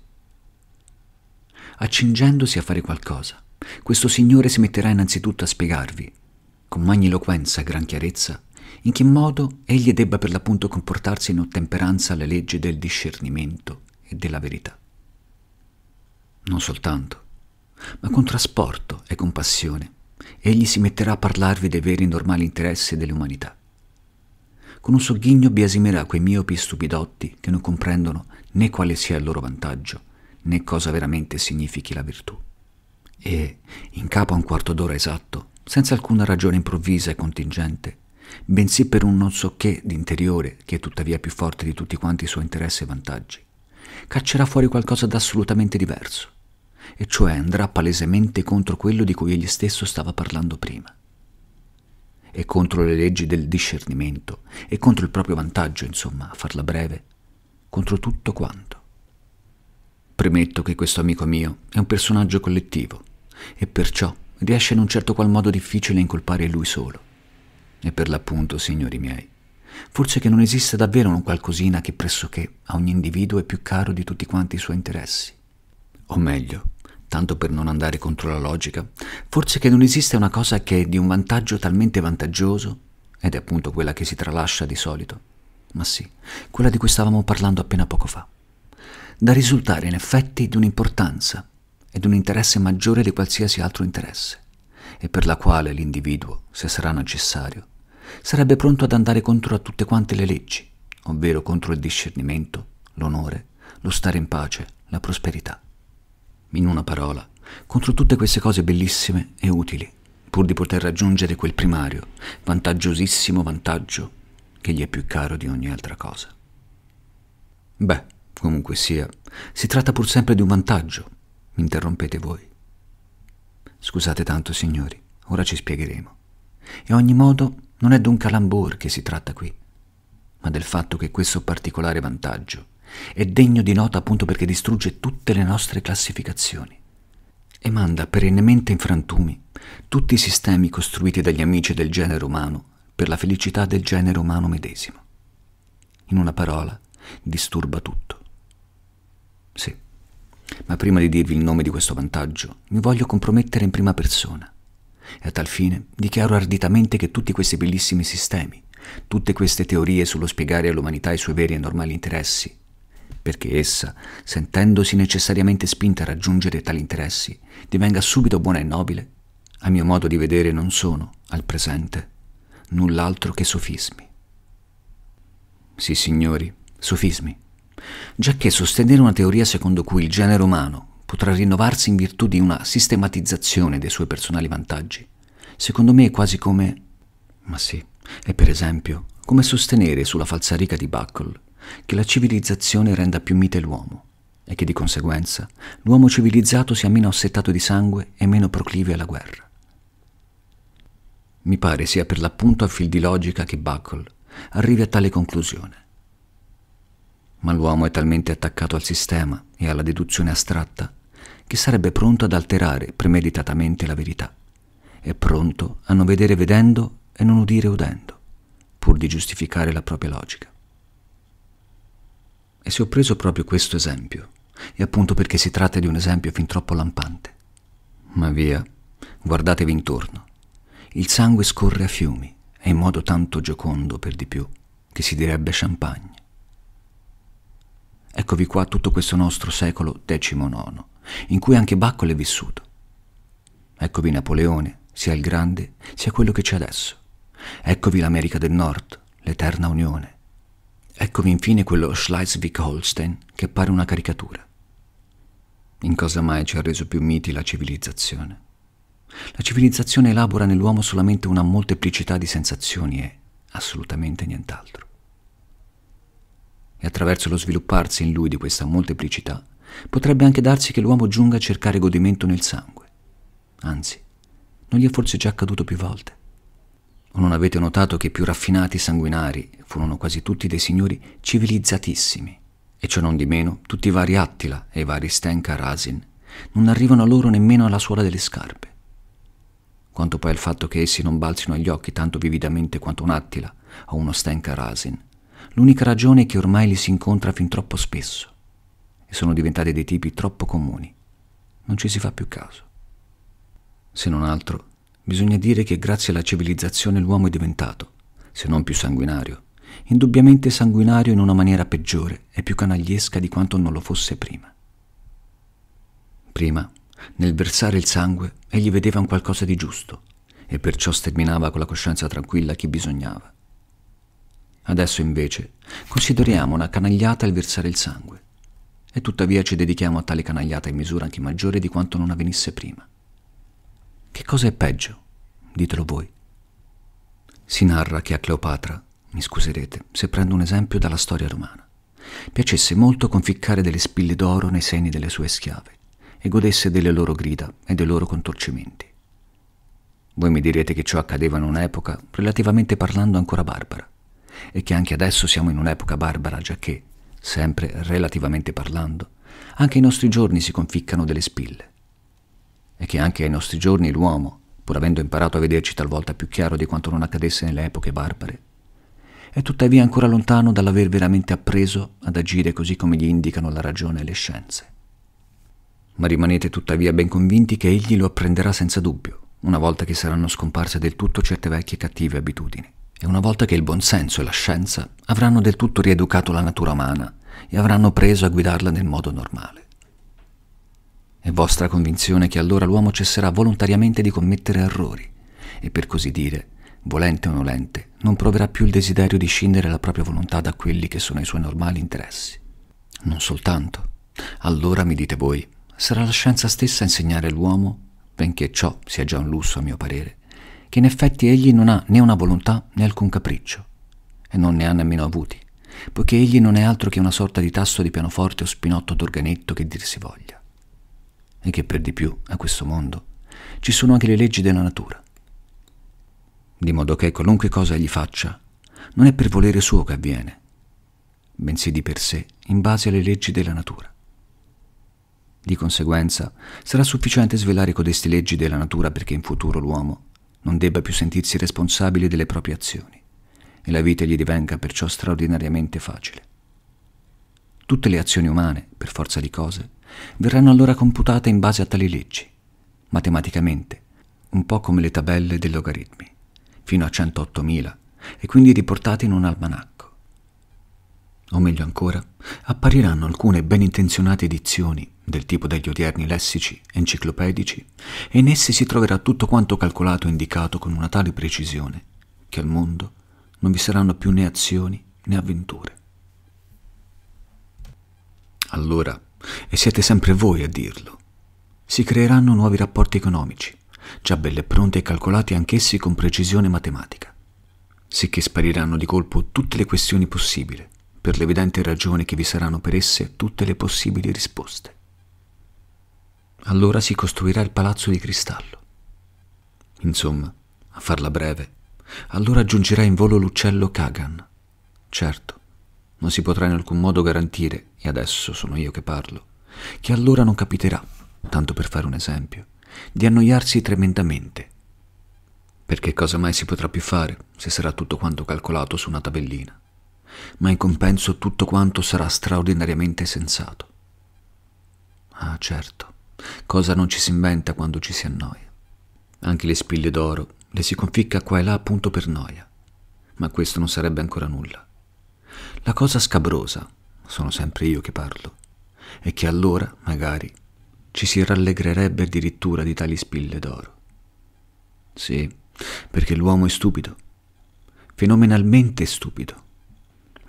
Accingendosi a fare qualcosa, questo signore si metterà innanzitutto a spiegarvi con magniloquenza e gran chiarezza in che modo egli debba per l'appunto comportarsi in ottemperanza alle leggi del discernimento e della verità. Non soltanto, ma con trasporto e compassione egli si metterà a parlarvi dei veri e normali interessi dell'umanità. Con un sogghigno biasimerà quei miopi stupidotti che non comprendono né quale sia il loro vantaggio, né cosa veramente significhi la virtù. E, in capo a un quarto d'ora esatto, senza alcuna ragione improvvisa e contingente, bensì per un non so che d'interiore che è tuttavia più forte di tutti quanti i suoi interessi e vantaggi. Caccerà fuori qualcosa d'assolutamente diverso, e cioè andrà palesemente contro quello di cui egli stesso stava parlando prima, e contro le leggi del discernimento, e contro il proprio vantaggio, insomma, a farla breve, contro tutto quanto. Premetto che questo amico mio è un personaggio collettivo, e perciò riesce in un certo qual modo difficile incolpare lui solo. E per l'appunto, signori miei, forse che non esista davvero un qualcosina che pressoché a ogni individuo è più caro di tutti quanti i suoi interessi. O meglio, tanto per non andare contro la logica, forse che non esiste una cosa che è di un vantaggio talmente vantaggioso, ed è appunto quella che si tralascia di solito, ma sì, quella di cui stavamo parlando appena poco fa, da risultare in effetti di un'importanza ed un interesse maggiore di qualsiasi altro interesse, e per la quale l'individuo, se sarà necessario, sarebbe pronto ad andare contro a tutte quante le leggi, ovvero contro il discernimento, l'onore, lo stare in pace, la prosperità. In una parola, contro tutte queste cose bellissime e utili, pur di poter raggiungere quel primario, vantaggiosissimo vantaggio che gli è più caro di ogni altra cosa. Beh, comunque sia, si tratta pur sempre di un vantaggio, mi interrompete voi. Scusate tanto, signori, ora ci spiegheremo. E ogni modo non è d'un calambur che si tratta qui, ma del fatto che questo particolare vantaggio è degno di nota appunto perché distrugge tutte le nostre classificazioni e manda perennemente in frantumi tutti i sistemi costruiti dagli amici del genere umano per la felicità del genere umano medesimo. In una parola, disturba tutto. Sì. Ma prima di dirvi il nome di questo vantaggio, mi voglio compromettere in prima persona. E a tal fine dichiaro arditamente che tutti questi bellissimi sistemi, tutte queste teorie sullo spiegare all'umanità i suoi veri e normali interessi, perché essa, sentendosi necessariamente spinta a raggiungere tali interessi, divenga subito buona e nobile, a mio modo di vedere non sono, al presente, null'altro che sofismi. Sì, signori, sofismi giacché sostenere una teoria secondo cui il genere umano potrà rinnovarsi in virtù di una sistematizzazione dei suoi personali vantaggi, secondo me è quasi come... Ma sì, è per esempio come sostenere sulla falsariga di Buckle che la civilizzazione renda più mite l'uomo e che di conseguenza l'uomo civilizzato sia meno assettato di sangue e meno proclive alla guerra. Mi pare sia per l'appunto a fil di logica che Buckle arrivi a tale conclusione ma l'uomo è talmente attaccato al sistema e alla deduzione astratta che sarebbe pronto ad alterare premeditatamente la verità, è pronto a non vedere vedendo e non udire udendo, pur di giustificare la propria logica. E se ho preso proprio questo esempio, è appunto perché si tratta di un esempio fin troppo lampante. Ma via, guardatevi intorno. Il sangue scorre a fiumi e in modo tanto giocondo per di più che si direbbe champagne. Eccovi qua tutto questo nostro secolo XIX, in cui anche Baccole è vissuto. Eccovi Napoleone, sia il grande, sia quello che c'è adesso. Eccovi l'America del Nord, l'eterna unione. Eccovi infine quello Schleswig-Holstein che pare una caricatura. In cosa mai ci ha reso più miti la civilizzazione? La civilizzazione elabora nell'uomo solamente una molteplicità di sensazioni e assolutamente nient'altro e attraverso lo svilupparsi in lui di questa molteplicità, potrebbe anche darsi che l'uomo giunga a cercare godimento nel sangue. Anzi, non gli è forse già accaduto più volte. O non avete notato che i più raffinati sanguinari furono quasi tutti dei signori civilizzatissimi, e ciò non di meno tutti i vari Attila e i vari Stenka Rasin non arrivano a loro nemmeno alla suola delle scarpe. Quanto poi al fatto che essi non balzino agli occhi tanto vividamente quanto un Attila o uno Stenka Rasin, L'unica ragione è che ormai li si incontra fin troppo spesso e sono diventati dei tipi troppo comuni. Non ci si fa più caso. Se non altro, bisogna dire che grazie alla civilizzazione l'uomo è diventato, se non più sanguinario, indubbiamente sanguinario in una maniera peggiore e più canagliesca di quanto non lo fosse prima. Prima, nel versare il sangue, egli vedeva un qualcosa di giusto e perciò sterminava con la coscienza tranquilla chi bisognava. Adesso invece consideriamo una canagliata il versare il sangue e tuttavia ci dedichiamo a tale canagliata in misura anche maggiore di quanto non avvenisse prima. Che cosa è peggio? Ditelo voi. Si narra che a Cleopatra, mi scuserete se prendo un esempio dalla storia romana, piacesse molto conficcare delle spille d'oro nei seni delle sue schiave e godesse delle loro grida e dei loro contorcimenti. Voi mi direte che ciò accadeva in un'epoca, relativamente parlando, ancora barbara e che anche adesso siamo in un'epoca barbara, giacché, sempre relativamente parlando, anche ai nostri giorni si conficcano delle spille. E che anche ai nostri giorni l'uomo, pur avendo imparato a vederci talvolta più chiaro di quanto non accadesse nelle epoche barbare, è tuttavia ancora lontano dall'aver veramente appreso ad agire così come gli indicano la ragione e le scienze. Ma rimanete tuttavia ben convinti che egli lo apprenderà senza dubbio, una volta che saranno scomparse del tutto certe vecchie cattive abitudini. E una volta che il buonsenso e la scienza avranno del tutto rieducato la natura umana e avranno preso a guidarla nel modo normale. È vostra convinzione che allora l'uomo cesserà volontariamente di commettere errori e per così dire, volente o nolente, non proverà più il desiderio di scindere la propria volontà da quelli che sono i suoi normali interessi. Non soltanto. Allora, mi dite voi, sarà la scienza stessa a insegnare l'uomo, benché ciò sia già un lusso a mio parere, che in effetti egli non ha né una volontà né alcun capriccio, e non ne ha nemmeno avuti, poiché egli non è altro che una sorta di tasso di pianoforte o spinotto d'organetto che dir si voglia. E che per di più, a questo mondo, ci sono anche le leggi della natura. Di modo che qualunque cosa egli faccia, non è per volere suo che avviene, bensì di per sé, in base alle leggi della natura. Di conseguenza, sarà sufficiente svelare codeste leggi della natura perché in futuro l'uomo, non debba più sentirsi responsabile delle proprie azioni e la vita gli divenga perciò straordinariamente facile. Tutte le azioni umane, per forza di cose, verranno allora computate in base a tali leggi, matematicamente, un po' come le tabelle dei logaritmi, fino a 108.000 e quindi riportate in un almanacco. O meglio ancora, appariranno alcune ben intenzionate dizioni del tipo degli odierni lessici enciclopedici, e in essi si troverà tutto quanto calcolato e indicato con una tale precisione che al mondo non vi saranno più né azioni né avventure. Allora, e siete sempre voi a dirlo, si creeranno nuovi rapporti economici, già belle e pronti e calcolati anch'essi con precisione matematica, sicché spariranno di colpo tutte le questioni possibili, per l'evidente ragione che vi saranno per esse tutte le possibili risposte allora si costruirà il palazzo di cristallo. Insomma, a farla breve, allora giungerà in volo l'uccello Kagan. Certo, non si potrà in alcun modo garantire, e adesso sono io che parlo, che allora non capiterà, tanto per fare un esempio, di annoiarsi tremendamente. Perché cosa mai si potrà più fare se sarà tutto quanto calcolato su una tabellina? Ma in compenso tutto quanto sarà straordinariamente sensato. Ah, certo cosa non ci si inventa quando ci si annoia. Anche le spille d'oro le si conficca qua e là appunto per noia, ma questo non sarebbe ancora nulla. La cosa scabrosa, sono sempre io che parlo, è che allora, magari, ci si rallegrerebbe addirittura di tali spille d'oro. Sì, perché l'uomo è stupido, fenomenalmente stupido.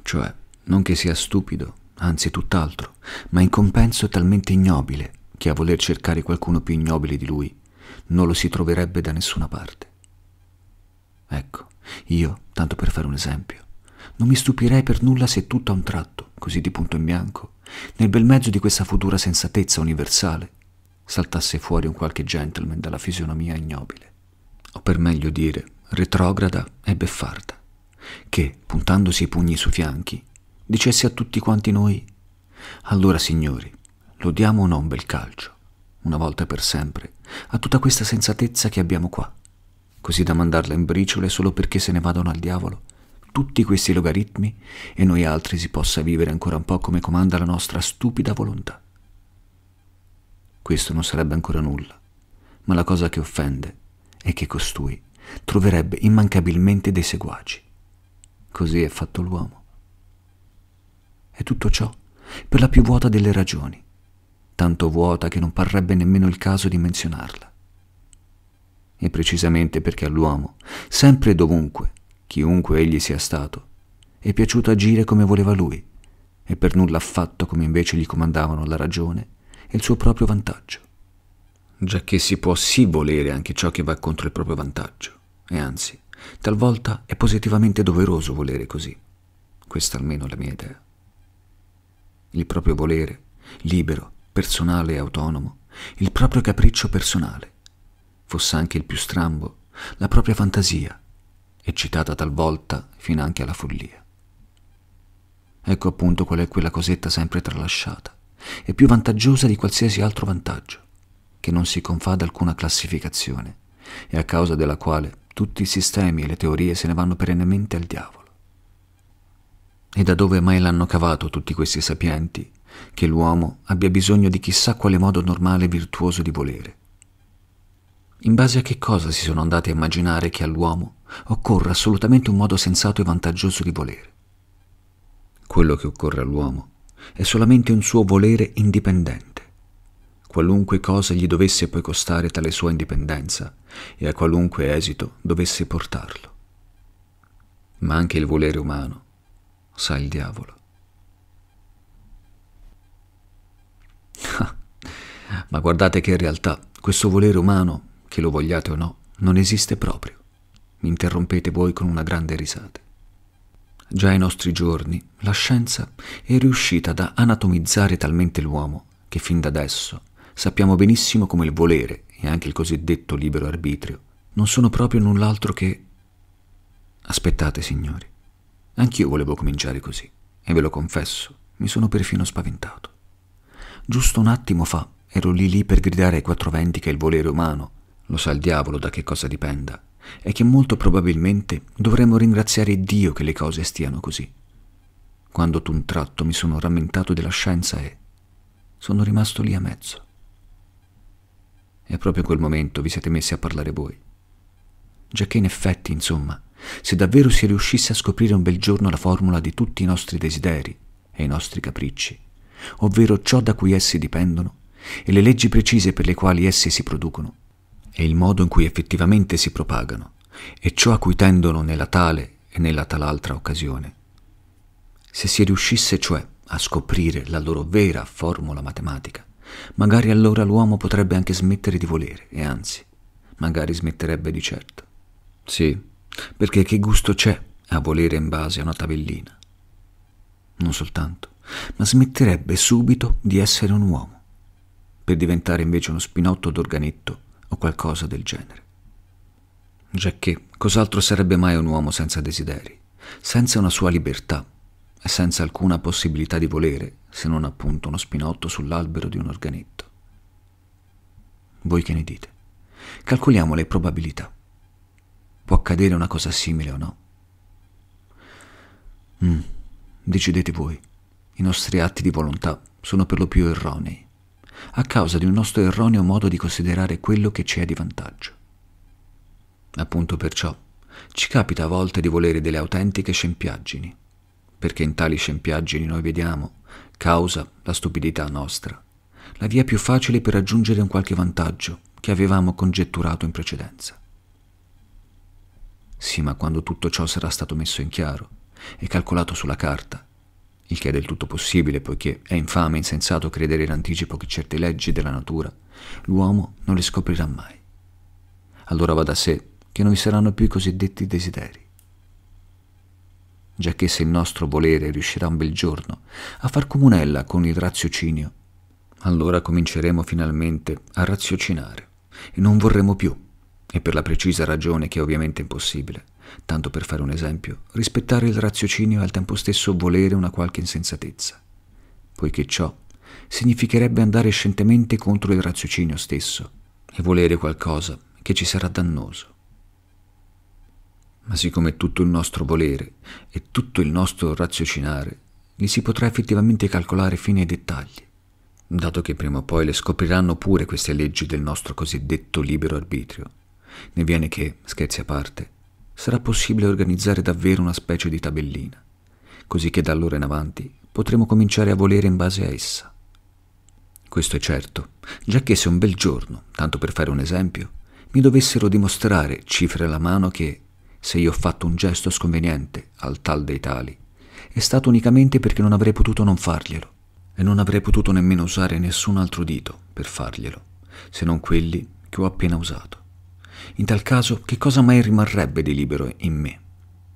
Cioè, non che sia stupido, anzi tutt'altro, ma in compenso è talmente ignobile che a voler cercare qualcuno più ignobile di lui non lo si troverebbe da nessuna parte. Ecco, io, tanto per fare un esempio, non mi stupirei per nulla se tutto a un tratto, così di punto in bianco, nel bel mezzo di questa futura sensatezza universale, saltasse fuori un qualche gentleman dalla fisionomia ignobile, o per meglio dire, retrograda e beffarda, che, puntandosi i pugni sui fianchi, dicesse a tutti quanti noi, allora signori, lo diamo o no un bel calcio, una volta per sempre, a tutta questa sensatezza che abbiamo qua, così da mandarla in briciole solo perché se ne vadano al diavolo tutti questi logaritmi e noi altri si possa vivere ancora un po' come comanda la nostra stupida volontà. Questo non sarebbe ancora nulla, ma la cosa che offende è che costui troverebbe immancabilmente dei seguaci. Così è fatto l'uomo. E tutto ciò per la più vuota delle ragioni, tanto vuota che non parrebbe nemmeno il caso di menzionarla. E precisamente perché all'uomo, sempre e dovunque, chiunque egli sia stato, è piaciuto agire come voleva lui e per nulla affatto come invece gli comandavano la ragione e il suo proprio vantaggio. Già che si può sì volere anche ciò che va contro il proprio vantaggio, e anzi, talvolta è positivamente doveroso volere così. Questa almeno è la mia idea. Il proprio volere, libero personale e autonomo, il proprio capriccio personale, fosse anche il più strambo, la propria fantasia, eccitata talvolta fino anche alla follia. Ecco appunto qual è quella cosetta sempre tralasciata e più vantaggiosa di qualsiasi altro vantaggio, che non si confà ad alcuna classificazione e a causa della quale tutti i sistemi e le teorie se ne vanno perennemente al diavolo. E da dove mai l'hanno cavato tutti questi sapienti che l'uomo abbia bisogno di chissà quale modo normale e virtuoso di volere. In base a che cosa si sono andati a immaginare che all'uomo occorra assolutamente un modo sensato e vantaggioso di volere? Quello che occorre all'uomo è solamente un suo volere indipendente. Qualunque cosa gli dovesse poi costare tale sua indipendenza e a qualunque esito dovesse portarlo. Ma anche il volere umano sa il diavolo. (laughs) Ma guardate che in realtà questo volere umano, che lo vogliate o no, non esiste proprio. Mi interrompete voi con una grande risata. Già ai nostri giorni la scienza è riuscita ad anatomizzare talmente l'uomo che fin da adesso sappiamo benissimo come il volere e anche il cosiddetto libero arbitrio non sono proprio null'altro che... Aspettate, signori. Anch'io volevo cominciare così, e ve lo confesso, mi sono perfino spaventato. Giusto un attimo fa ero lì lì per gridare ai quattro venti che il volere umano, lo sa il diavolo da che cosa dipenda, e che molto probabilmente dovremmo ringraziare Dio che le cose stiano così. Quando un tratto mi sono rammentato della scienza e sono rimasto lì a mezzo. E proprio in quel momento vi siete messi a parlare voi. Già che in effetti, insomma, se davvero si riuscisse a scoprire un bel giorno la formula di tutti i nostri desideri e i nostri capricci, ovvero ciò da cui essi dipendono, e le leggi precise per le quali essi si producono, e il modo in cui effettivamente si propagano, e ciò a cui tendono nella tale e nella tal'altra occasione. Se si riuscisse, cioè, a scoprire la loro vera formula matematica, magari allora l'uomo potrebbe anche smettere di volere, e anzi, magari smetterebbe di certo. Sì, perché che gusto c'è a volere in base a una tabellina? Non soltanto ma smetterebbe subito di essere un uomo, per diventare invece uno spinotto d'organetto o qualcosa del genere. Già che cos'altro sarebbe mai un uomo senza desideri, senza una sua libertà e senza alcuna possibilità di volere, se non appunto uno spinotto sull'albero di un organetto? Voi che ne dite? Calcoliamo le probabilità. Può accadere una cosa simile o no? Mm, decidete voi. I nostri atti di volontà sono per lo più erronei, a causa di un nostro erroneo modo di considerare quello che ci è di vantaggio. Appunto perciò, ci capita a volte di volere delle autentiche scempiaggini, perché in tali scempiaggini noi vediamo, causa la stupidità nostra, la via più facile per raggiungere un qualche vantaggio che avevamo congetturato in precedenza. Sì, ma quando tutto ciò sarà stato messo in chiaro e calcolato sulla carta, il che è del tutto possibile poiché è infame e insensato credere in anticipo che certe leggi della natura l'uomo non le scoprirà mai. Allora va da sé che non vi saranno più i cosiddetti desideri. Giacché se il nostro volere riuscirà un bel giorno a far comunella con il raziocinio, allora cominceremo finalmente a raziocinare e non vorremo più, e per la precisa ragione che è ovviamente impossibile, tanto per fare un esempio, rispettare il raziocinio e al tempo stesso volere una qualche insensatezza, poiché ciò significherebbe andare scientemente contro il raziocinio stesso e volere qualcosa che ci sarà dannoso. Ma siccome tutto il nostro volere e tutto il nostro raziocinare li si potrà effettivamente calcolare fino ai dettagli, dato che prima o poi le scopriranno pure queste leggi del nostro cosiddetto libero arbitrio, ne viene che, scherzi a parte, sarà possibile organizzare davvero una specie di tabellina, così che da allora in avanti potremo cominciare a volere in base a essa. Questo è certo, già che se un bel giorno, tanto per fare un esempio, mi dovessero dimostrare, cifre alla mano, che se io ho fatto un gesto sconveniente al tal dei tali, è stato unicamente perché non avrei potuto non farglielo, e non avrei potuto nemmeno usare nessun altro dito per farglielo, se non quelli che ho appena usato. In tal caso, che cosa mai rimarrebbe di libero in me?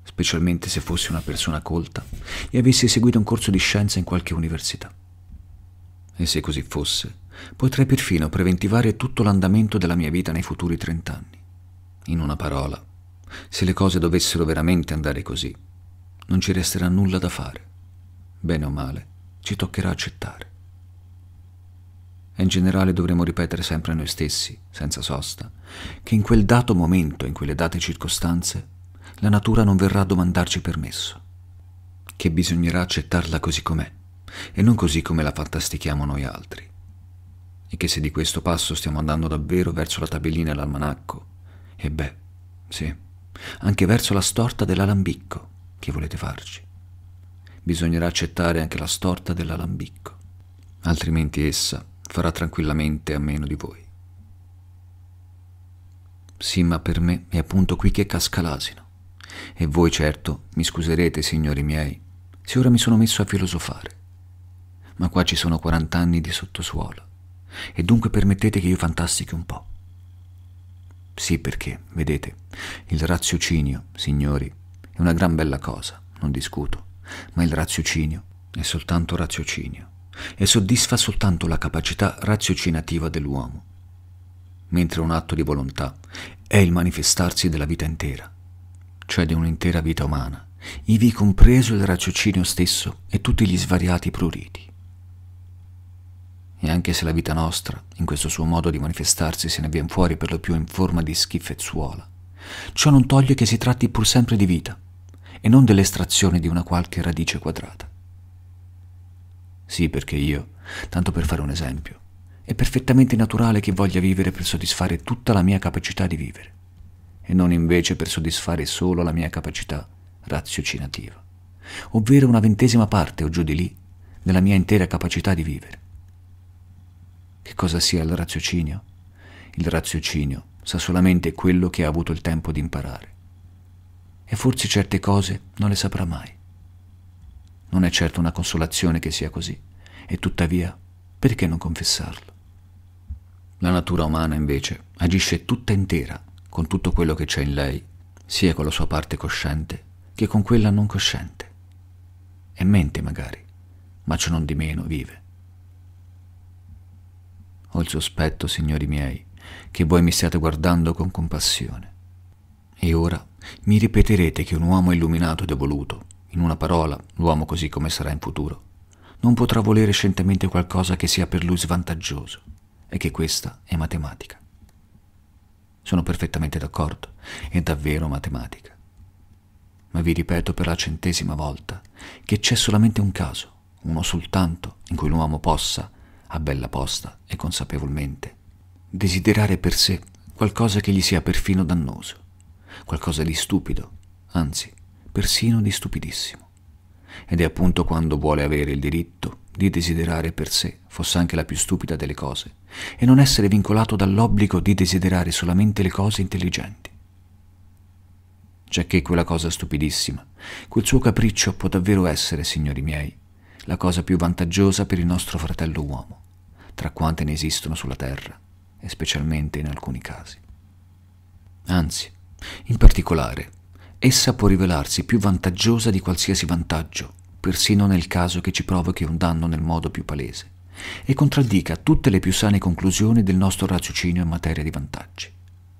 Specialmente se fossi una persona colta e avessi seguito un corso di scienza in qualche università. E se così fosse, potrei perfino preventivare tutto l'andamento della mia vita nei futuri trent'anni. In una parola, se le cose dovessero veramente andare così, non ci resterà nulla da fare. Bene o male, ci toccherà accettare e in generale dovremo ripetere sempre noi stessi, senza sosta, che in quel dato momento, in quelle date circostanze, la natura non verrà a domandarci permesso, che bisognerà accettarla così com'è e non così come la fantastichiamo noi altri, e che se di questo passo stiamo andando davvero verso la tabellina e l'almanacco, e beh, sì, anche verso la storta dell'alambicco che volete farci. Bisognerà accettare anche la storta dell'alambicco, altrimenti essa farà tranquillamente a meno di voi. Sì, ma per me è appunto qui che casca l'asino. E voi certo mi scuserete, signori miei, se ora mi sono messo a filosofare. Ma qua ci sono 40 anni di sottosuolo, e dunque permettete che io fantastichi un po'. Sì, perché, vedete, il raziocinio, signori, è una gran bella cosa, non discuto, ma il raziocinio è soltanto raziocinio e soddisfa soltanto la capacità raziocinativa dell'uomo, mentre un atto di volontà è il manifestarsi della vita intera, cioè di un'intera vita umana, ivi compreso il raziocinio stesso e tutti gli svariati pruriti. E anche se la vita nostra, in questo suo modo di manifestarsi, se ne viene fuori per lo più in forma di schifezzuola, ciò non toglie che si tratti pur sempre di vita e non dell'estrazione di una qualche radice quadrata. Sì, perché io, tanto per fare un esempio, è perfettamente naturale che voglia vivere per soddisfare tutta la mia capacità di vivere e non invece per soddisfare solo la mia capacità raziocinativa, ovvero una ventesima parte o giù di lì della mia intera capacità di vivere. Che cosa sia il raziocinio? Il raziocinio sa solamente quello che ha avuto il tempo di imparare e forse certe cose non le saprà mai. Non è certo una consolazione che sia così, e tuttavia, perché non confessarlo? La natura umana, invece, agisce tutta intera, con tutto quello che c'è in lei, sia con la sua parte cosciente che con quella non cosciente. E mente magari, ma ciò non di meno vive. Ho il sospetto, signori miei, che voi mi stiate guardando con compassione. E ora mi ripeterete che un uomo illuminato ed evoluto in una parola, l'uomo così come sarà in futuro, non potrà volere scientemente qualcosa che sia per lui svantaggioso, e che questa è matematica. Sono perfettamente d'accordo, è davvero matematica. Ma vi ripeto per la centesima volta che c'è solamente un caso, uno soltanto, in cui l'uomo possa, a bella posta e consapevolmente, desiderare per sé qualcosa che gli sia perfino dannoso, qualcosa di stupido, anzi persino di stupidissimo. Ed è appunto quando vuole avere il diritto di desiderare per sé, fosse anche la più stupida delle cose, e non essere vincolato dall'obbligo di desiderare solamente le cose intelligenti. Già che quella cosa stupidissima, quel suo capriccio può davvero essere, signori miei, la cosa più vantaggiosa per il nostro fratello uomo, tra quante ne esistono sulla terra, e specialmente in alcuni casi. Anzi, in particolare, essa può rivelarsi più vantaggiosa di qualsiasi vantaggio, persino nel caso che ci provochi un danno nel modo più palese, e contraddica tutte le più sane conclusioni del nostro raziocinio in materia di vantaggi.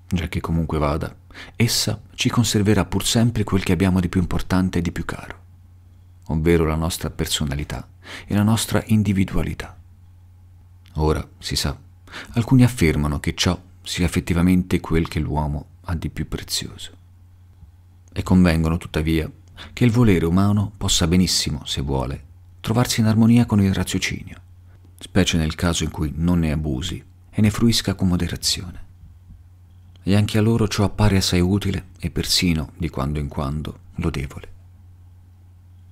Già che comunque vada, essa ci conserverà pur sempre quel che abbiamo di più importante e di più caro, ovvero la nostra personalità e la nostra individualità. Ora, si sa, alcuni affermano che ciò sia effettivamente quel che l'uomo ha di più prezioso e convengono tuttavia che il volere umano possa benissimo, se vuole, trovarsi in armonia con il raziocinio, specie nel caso in cui non ne abusi e ne fruisca con moderazione. E anche a loro ciò appare assai utile e persino, di quando in quando, lodevole.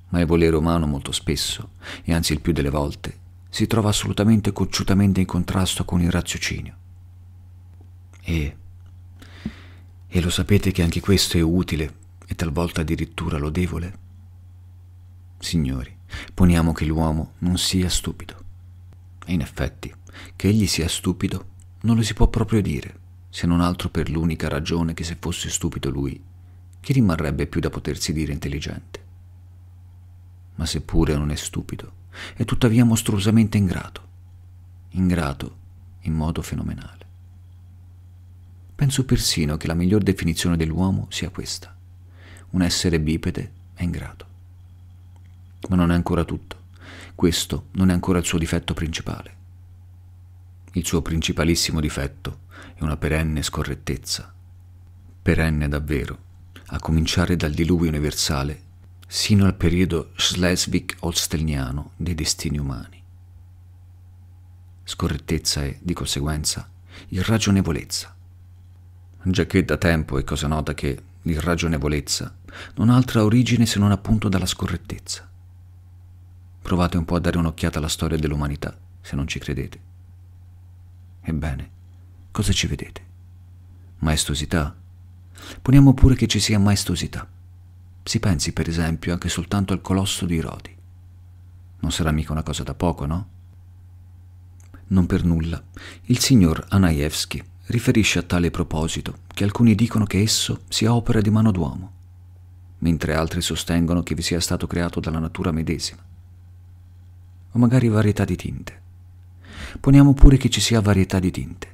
Ma il volere umano molto spesso, e anzi il più delle volte, si trova assolutamente cocciutamente in contrasto con il raziocinio. E e lo sapete che anche questo è utile e talvolta addirittura lodevole? Signori, poniamo che l'uomo non sia stupido. E in effetti, che egli sia stupido non lo si può proprio dire, se non altro per l'unica ragione che se fosse stupido lui, chi rimarrebbe più da potersi dire intelligente? Ma seppure non è stupido, è tuttavia mostruosamente ingrato. Ingrato in modo fenomenale. Penso persino che la miglior definizione dell'uomo sia questa un essere bipede è in grado. Ma non è ancora tutto. Questo non è ancora il suo difetto principale. Il suo principalissimo difetto è una perenne scorrettezza. Perenne davvero, a cominciare dal diluvio universale sino al periodo schleswig-holsteiniano dei destini umani. Scorrettezza e, di conseguenza, irragionevolezza. Già che da tempo è cosa nota che l'irragionevolezza non ha altra origine se non appunto dalla scorrettezza. Provate un po' a dare un'occhiata alla storia dell'umanità, se non ci credete. Ebbene, cosa ci vedete? Maestosità? Poniamo pure che ci sia maestosità. Si pensi, per esempio, anche soltanto al colosso di Rodi. Non sarà mica una cosa da poco, no? Non per nulla, il signor Anaevsky riferisce a tale proposito che alcuni dicono che esso sia opera di mano d'uomo mentre altri sostengono che vi sia stato creato dalla natura medesima. O magari varietà di tinte. Poniamo pure che ci sia varietà di tinte.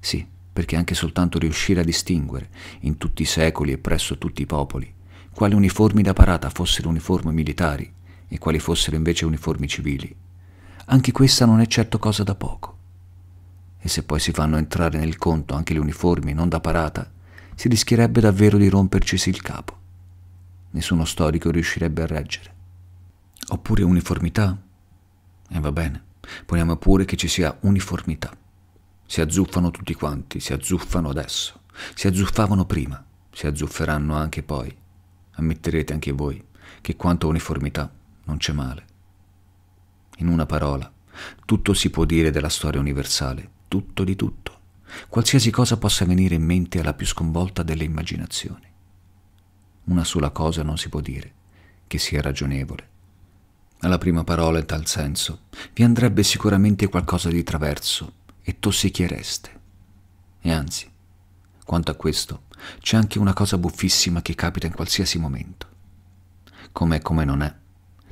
Sì, perché anche soltanto riuscire a distinguere, in tutti i secoli e presso tutti i popoli, quali uniformi da parata fossero uniformi militari e quali fossero invece uniformi civili, anche questa non è certo cosa da poco. E se poi si fanno entrare nel conto anche le uniformi non da parata, si rischierebbe davvero di rompercisi il capo nessuno storico riuscirebbe a reggere. Oppure uniformità? E eh, va bene, poniamo pure che ci sia uniformità. Si azzuffano tutti quanti, si azzuffano adesso, si azzuffavano prima, si azzufferanno anche poi. Ammetterete anche voi che quanto a uniformità non c'è male. In una parola, tutto si può dire della storia universale, tutto di tutto, qualsiasi cosa possa venire in mente alla più sconvolta delle immaginazioni una sola cosa non si può dire, che sia ragionevole. Alla prima parola in tal senso vi andrebbe sicuramente qualcosa di traverso e tossichiereste. E anzi, quanto a questo, c'è anche una cosa buffissima che capita in qualsiasi momento. Com'è come non è,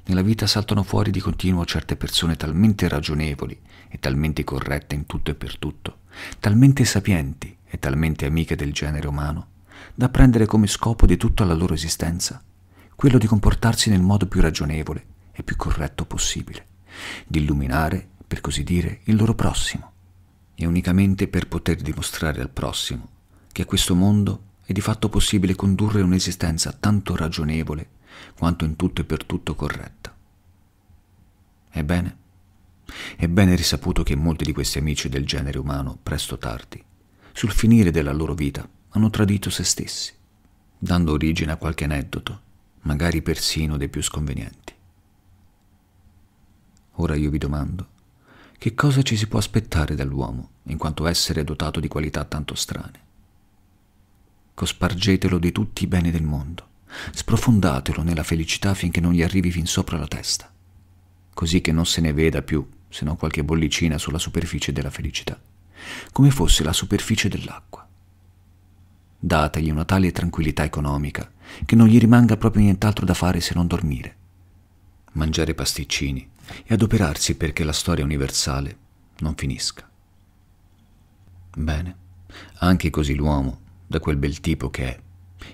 nella vita saltano fuori di continuo certe persone talmente ragionevoli e talmente corrette in tutto e per tutto, talmente sapienti e talmente amiche del genere umano, da prendere come scopo di tutta la loro esistenza quello di comportarsi nel modo più ragionevole e più corretto possibile, di illuminare, per così dire, il loro prossimo, e unicamente per poter dimostrare al prossimo che a questo mondo è di fatto possibile condurre un'esistenza tanto ragionevole quanto in tutto e per tutto corretta. Ebbene, è bene risaputo che molti di questi amici del genere umano, presto tardi, sul finire della loro vita, hanno tradito se stessi, dando origine a qualche aneddoto, magari persino dei più sconvenienti. Ora io vi domando, che cosa ci si può aspettare dall'uomo in quanto essere dotato di qualità tanto strane? Cospargetelo di tutti i beni del mondo, sprofondatelo nella felicità finché non gli arrivi fin sopra la testa, così che non se ne veda più se non qualche bollicina sulla superficie della felicità, come fosse la superficie dell'acqua dategli una tale tranquillità economica che non gli rimanga proprio nient'altro da fare se non dormire, mangiare pasticcini e adoperarsi perché la storia universale non finisca. Bene, anche così l'uomo, da quel bel tipo che è,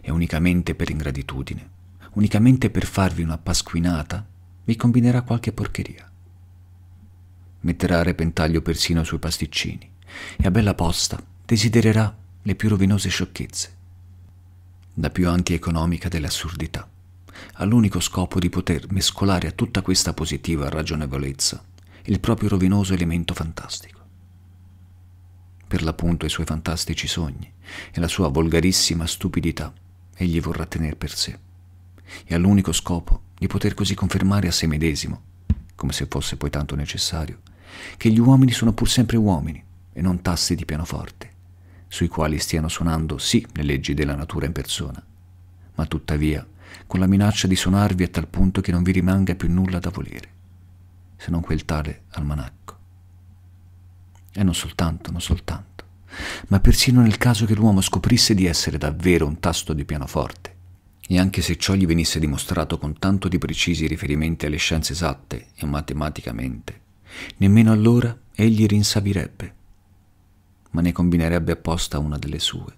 e unicamente per ingratitudine, unicamente per farvi una pasquinata, vi combinerà qualche porcheria. Metterà a repentaglio persino i suoi pasticcini e a bella posta desidererà le più rovinose sciocchezze, la più antieconomica delle assurdità, all'unico scopo di poter mescolare a tutta questa positiva ragionevolezza il proprio rovinoso elemento fantastico. Per l'appunto i suoi fantastici sogni e la sua volgarissima stupidità egli vorrà tenere per sé, e all'unico scopo di poter così confermare a sé medesimo, come se fosse poi tanto necessario, che gli uomini sono pur sempre uomini e non tasti di pianoforte, sui quali stiano suonando sì le leggi della natura in persona, ma tuttavia con la minaccia di suonarvi a tal punto che non vi rimanga più nulla da volere, se non quel tale almanacco. E non soltanto, non soltanto, ma persino nel caso che l'uomo scoprisse di essere davvero un tasto di pianoforte, e anche se ciò gli venisse dimostrato con tanto di precisi riferimenti alle scienze esatte e matematicamente, nemmeno allora egli rinsavirebbe ma ne combinerebbe apposta una delle sue,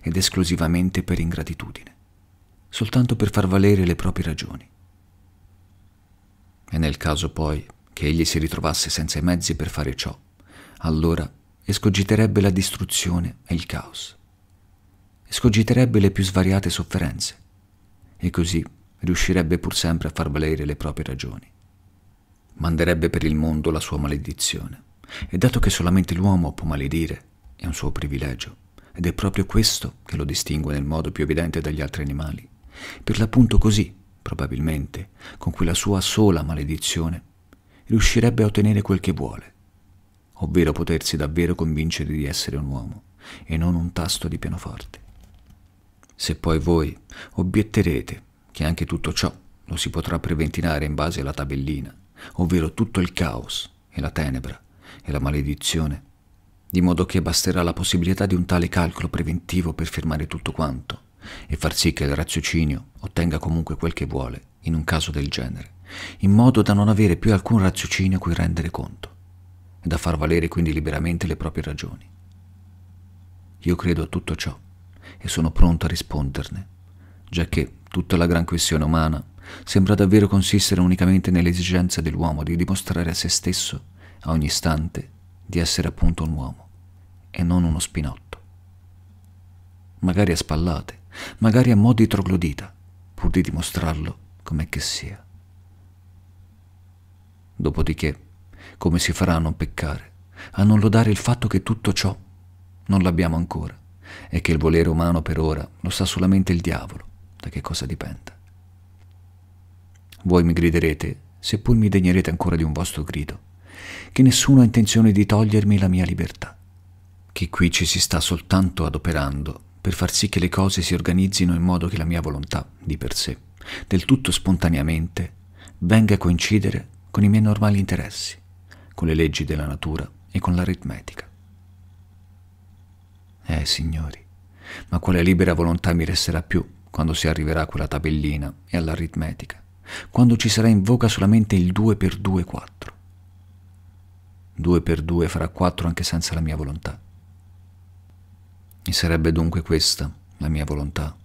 ed esclusivamente per ingratitudine, soltanto per far valere le proprie ragioni. E nel caso poi che egli si ritrovasse senza i mezzi per fare ciò, allora escogiterebbe la distruzione e il caos, escogiterebbe le più svariate sofferenze, e così riuscirebbe pur sempre a far valere le proprie ragioni. Manderebbe per il mondo la sua maledizione e dato che solamente l'uomo può maledire, è un suo privilegio, ed è proprio questo che lo distingue nel modo più evidente dagli altri animali. Per l'appunto così, probabilmente, con quella sua sola maledizione, riuscirebbe a ottenere quel che vuole, ovvero potersi davvero convincere di essere un uomo e non un tasto di pianoforte. Se poi voi obietterete che anche tutto ciò lo si potrà preventinare in base alla tabellina, ovvero tutto il caos e la tenebra e la maledizione, di modo che basterà la possibilità di un tale calcolo preventivo per fermare tutto quanto e far sì che il raziocinio ottenga comunque quel che vuole in un caso del genere, in modo da non avere più alcun raziocinio a cui rendere conto e da far valere quindi liberamente le proprie ragioni. Io credo a tutto ciò e sono pronto a risponderne, già che tutta la gran questione umana sembra davvero consistere unicamente nell'esigenza dell'uomo di dimostrare a se stesso a ogni istante di essere appunto un uomo e non uno spinotto. Magari a spallate, magari a di troglodita, pur di dimostrarlo com'è che sia. Dopodiché, come si farà a non peccare, a non lodare il fatto che tutto ciò non l'abbiamo ancora e che il volere umano per ora lo sa solamente il diavolo, da che cosa dipenda. Voi mi griderete, seppur mi degnerete ancora di un vostro grido, che nessuno ha intenzione di togliermi la mia libertà, che qui ci si sta soltanto adoperando per far sì che le cose si organizzino in modo che la mia volontà, di per sé, del tutto spontaneamente, venga a coincidere con i miei normali interessi, con le leggi della natura e con l'aritmetica. Eh, signori, ma quale libera volontà mi resterà più quando si arriverà a quella tabellina e all'aritmetica, quando ci sarà in voga solamente il 2 per 2 4? due per due farà quattro anche senza la mia volontà. E sarebbe dunque questa la mia volontà.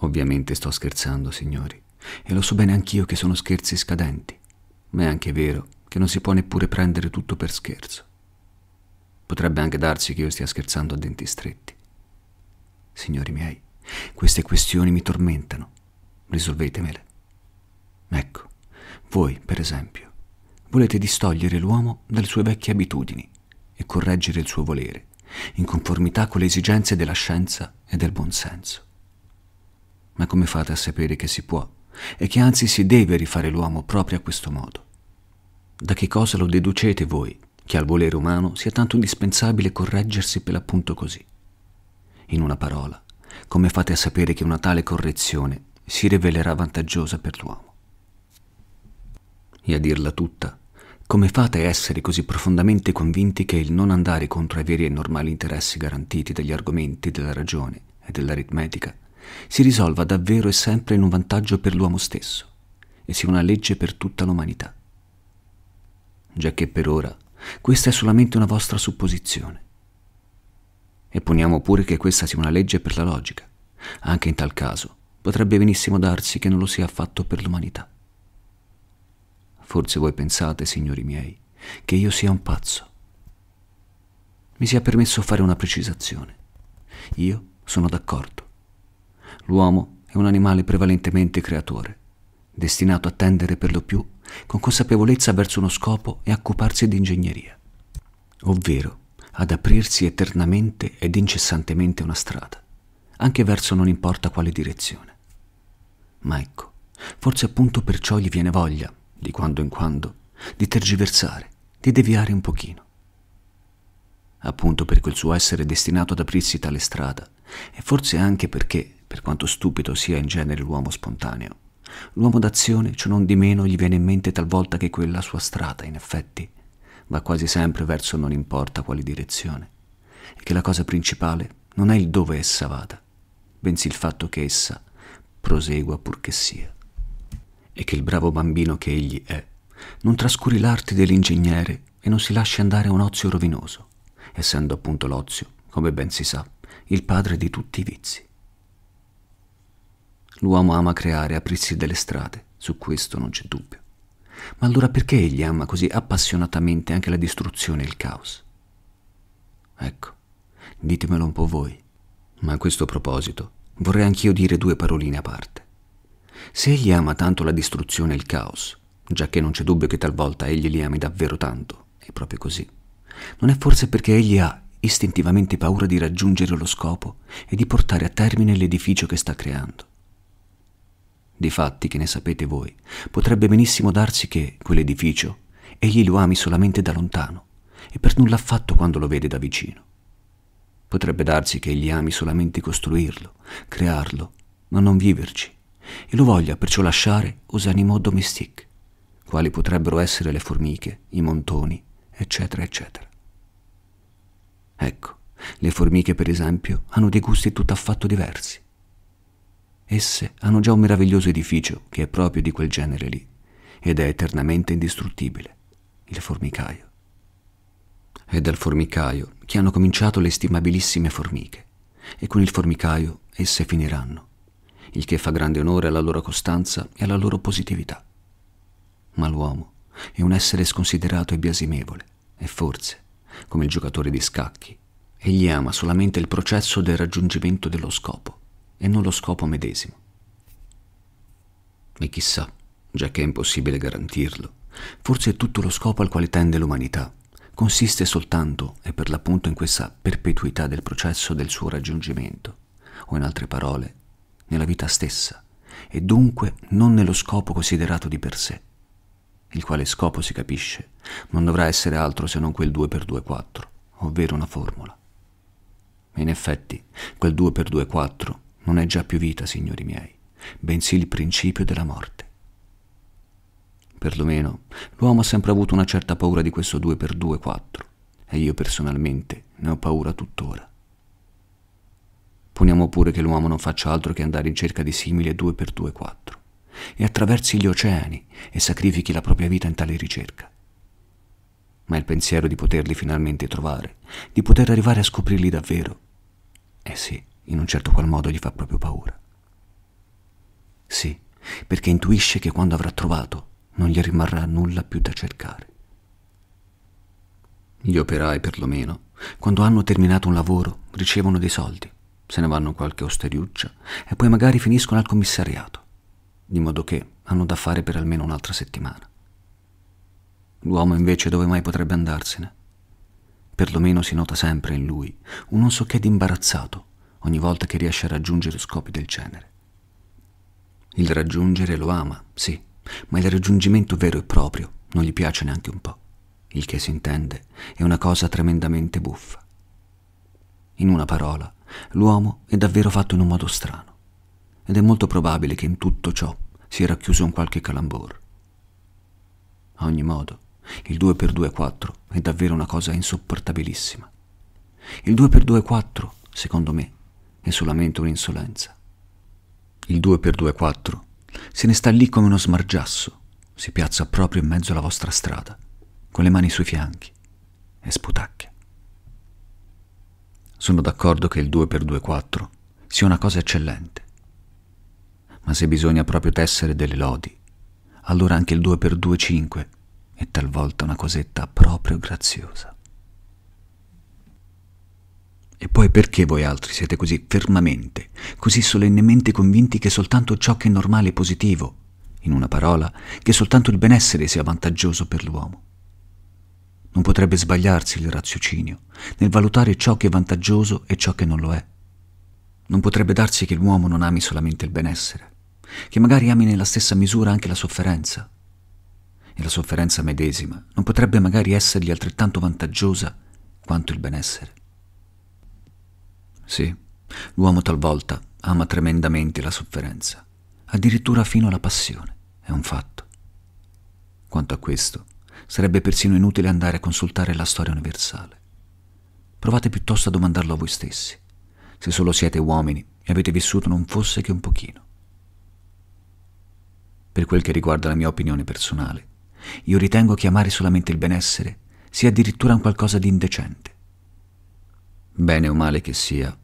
Ovviamente sto scherzando, signori, e lo so bene anch'io che sono scherzi scadenti, ma è anche vero che non si può neppure prendere tutto per scherzo. Potrebbe anche darsi che io stia scherzando a denti stretti. Signori miei, queste questioni mi tormentano. Risolvetemele. Ecco, voi, per esempio, volete distogliere l'uomo dalle sue vecchie abitudini e correggere il suo volere, in conformità con le esigenze della scienza e del buonsenso. Ma come fate a sapere che si può e che anzi si deve rifare l'uomo proprio a questo modo? Da che cosa lo deducete voi che al volere umano sia tanto indispensabile correggersi per l'appunto così? In una parola, come fate a sapere che una tale correzione si rivelerà vantaggiosa per l'uomo? e a dirla tutta, come fate a essere così profondamente convinti che il non andare contro i veri e normali interessi garantiti dagli argomenti della ragione e dell'aritmetica si risolva davvero e sempre in un vantaggio per l'uomo stesso e sia una legge per tutta l'umanità? Già che per ora questa è solamente una vostra supposizione. E poniamo pure che questa sia una legge per la logica. Anche in tal caso potrebbe benissimo darsi che non lo sia affatto per l'umanità. Forse voi pensate, signori miei, che io sia un pazzo. Mi sia permesso fare una precisazione. Io sono d'accordo. L'uomo è un animale prevalentemente creatore, destinato a tendere per lo più con consapevolezza verso uno scopo e a occuparsi di ingegneria, ovvero ad aprirsi eternamente ed incessantemente una strada, anche verso non importa quale direzione. Ma ecco, forse appunto perciò gli viene voglia, di quando in quando, di tergiversare, di deviare un pochino. Appunto perché il suo essere destinato ad aprirsi tale strada, e forse anche perché, per quanto stupido sia in genere l'uomo spontaneo, l'uomo d'azione ciò non di meno gli viene in mente talvolta che quella sua strada, in effetti, va quasi sempre verso non importa quale direzione, e che la cosa principale non è il dove essa vada, bensì il fatto che essa prosegua purché sia e che il bravo bambino che egli è non trascuri l'arte dell'ingegnere e non si lasci andare a un ozio rovinoso, essendo appunto l'ozio, come ben si sa, il padre di tutti i vizi. L'uomo ama creare, aprirsi delle strade, su questo non c'è dubbio. Ma allora perché egli ama così appassionatamente anche la distruzione e il caos? Ecco, ditemelo un po' voi. Ma a questo proposito vorrei anch'io dire due paroline a parte. Se egli ama tanto la distruzione e il caos, già che non c'è dubbio che talvolta egli li ami davvero tanto, è proprio così, non è forse perché egli ha istintivamente paura di raggiungere lo scopo e di portare a termine l'edificio che sta creando? Difatti, che ne sapete voi, potrebbe benissimo darsi che quell'edificio egli lo ami solamente da lontano e per nulla affatto quando lo vede da vicino. Potrebbe darsi che egli ami solamente costruirlo, crearlo, ma non viverci e lo voglia perciò lasciare aux animaux domestiques, quali potrebbero essere le formiche, i montoni, eccetera, eccetera. Ecco, le formiche, per esempio, hanno dei gusti tutt'affatto diversi. Esse hanno già un meraviglioso edificio che è proprio di quel genere lì ed è eternamente indistruttibile, il formicaio. È dal formicaio che hanno cominciato le stimabilissime formiche e con il formicaio esse finiranno il che fa grande onore alla loro costanza e alla loro positività. Ma l'uomo è un essere sconsiderato e biasimevole, e forse, come il giocatore di scacchi, egli ama solamente il processo del raggiungimento dello scopo, e non lo scopo medesimo. E chissà, già che è impossibile garantirlo, forse tutto lo scopo al quale tende l'umanità consiste soltanto e per l'appunto in questa perpetuità del processo del suo raggiungimento, o in altre parole, nella vita stessa e dunque non nello scopo considerato di per sé, il quale scopo si capisce non dovrà essere altro se non quel 2 x 2 x 4, ovvero una formula. E In effetti, quel 2 x 2 x 4 non è già più vita, signori miei, bensì il principio della morte. Perlomeno, l'uomo ha sempre avuto una certa paura di questo 2 x 2 x 4 e io personalmente ne ho paura tuttora. Supponiamo pure che l'uomo non faccia altro che andare in cerca di simili 2 per 2, 4 e attraversi gli oceani e sacrifichi la propria vita in tale ricerca. Ma il pensiero di poterli finalmente trovare, di poter arrivare a scoprirli davvero, eh sì, in un certo qual modo gli fa proprio paura. Sì, perché intuisce che quando avrà trovato non gli rimarrà nulla più da cercare. Gli operai, perlomeno, quando hanno terminato un lavoro, ricevono dei soldi se ne vanno qualche osteriuccia e poi magari finiscono al commissariato, di modo che hanno da fare per almeno un'altra settimana. L'uomo invece dove mai potrebbe andarsene? Perlomeno si nota sempre in lui un non so che di imbarazzato ogni volta che riesce a raggiungere scopi del genere. Il raggiungere lo ama, sì, ma il raggiungimento vero e proprio non gli piace neanche un po'. Il che si intende è una cosa tremendamente buffa. In una parola, L'uomo è davvero fatto in un modo strano, ed è molto probabile che in tutto ciò si era chiuso un qualche calambor. A ogni modo, il 2 x 2 è 4 è davvero una cosa insopportabilissima. Il 2 x 2 è 4, secondo me, è solamente un'insolenza. Il 2 x 2 è 4 se ne sta lì come uno smargiasso, si piazza proprio in mezzo alla vostra strada, con le mani sui fianchi e sputacchia. Sono d'accordo che il 2x2-4 sia una cosa eccellente. Ma se bisogna proprio tessere delle lodi, allora anche il 2x2-5 è talvolta una cosetta proprio graziosa. E poi perché voi altri siete così fermamente, così solennemente convinti che soltanto ciò che è normale è positivo, in una parola, che soltanto il benessere sia vantaggioso per l'uomo? Non potrebbe sbagliarsi il raziocinio nel valutare ciò che è vantaggioso e ciò che non lo è. Non potrebbe darsi che l'uomo non ami solamente il benessere, che magari ami nella stessa misura anche la sofferenza. E la sofferenza medesima non potrebbe magari essergli altrettanto vantaggiosa quanto il benessere. Sì, l'uomo talvolta ama tremendamente la sofferenza, addirittura fino alla passione, è un fatto. Quanto a questo, sarebbe persino inutile andare a consultare la storia universale. Provate piuttosto a domandarlo a voi stessi, se solo siete uomini e avete vissuto non fosse che un pochino. Per quel che riguarda la mia opinione personale, io ritengo che amare solamente il benessere sia addirittura un qualcosa di indecente. Bene o male che sia,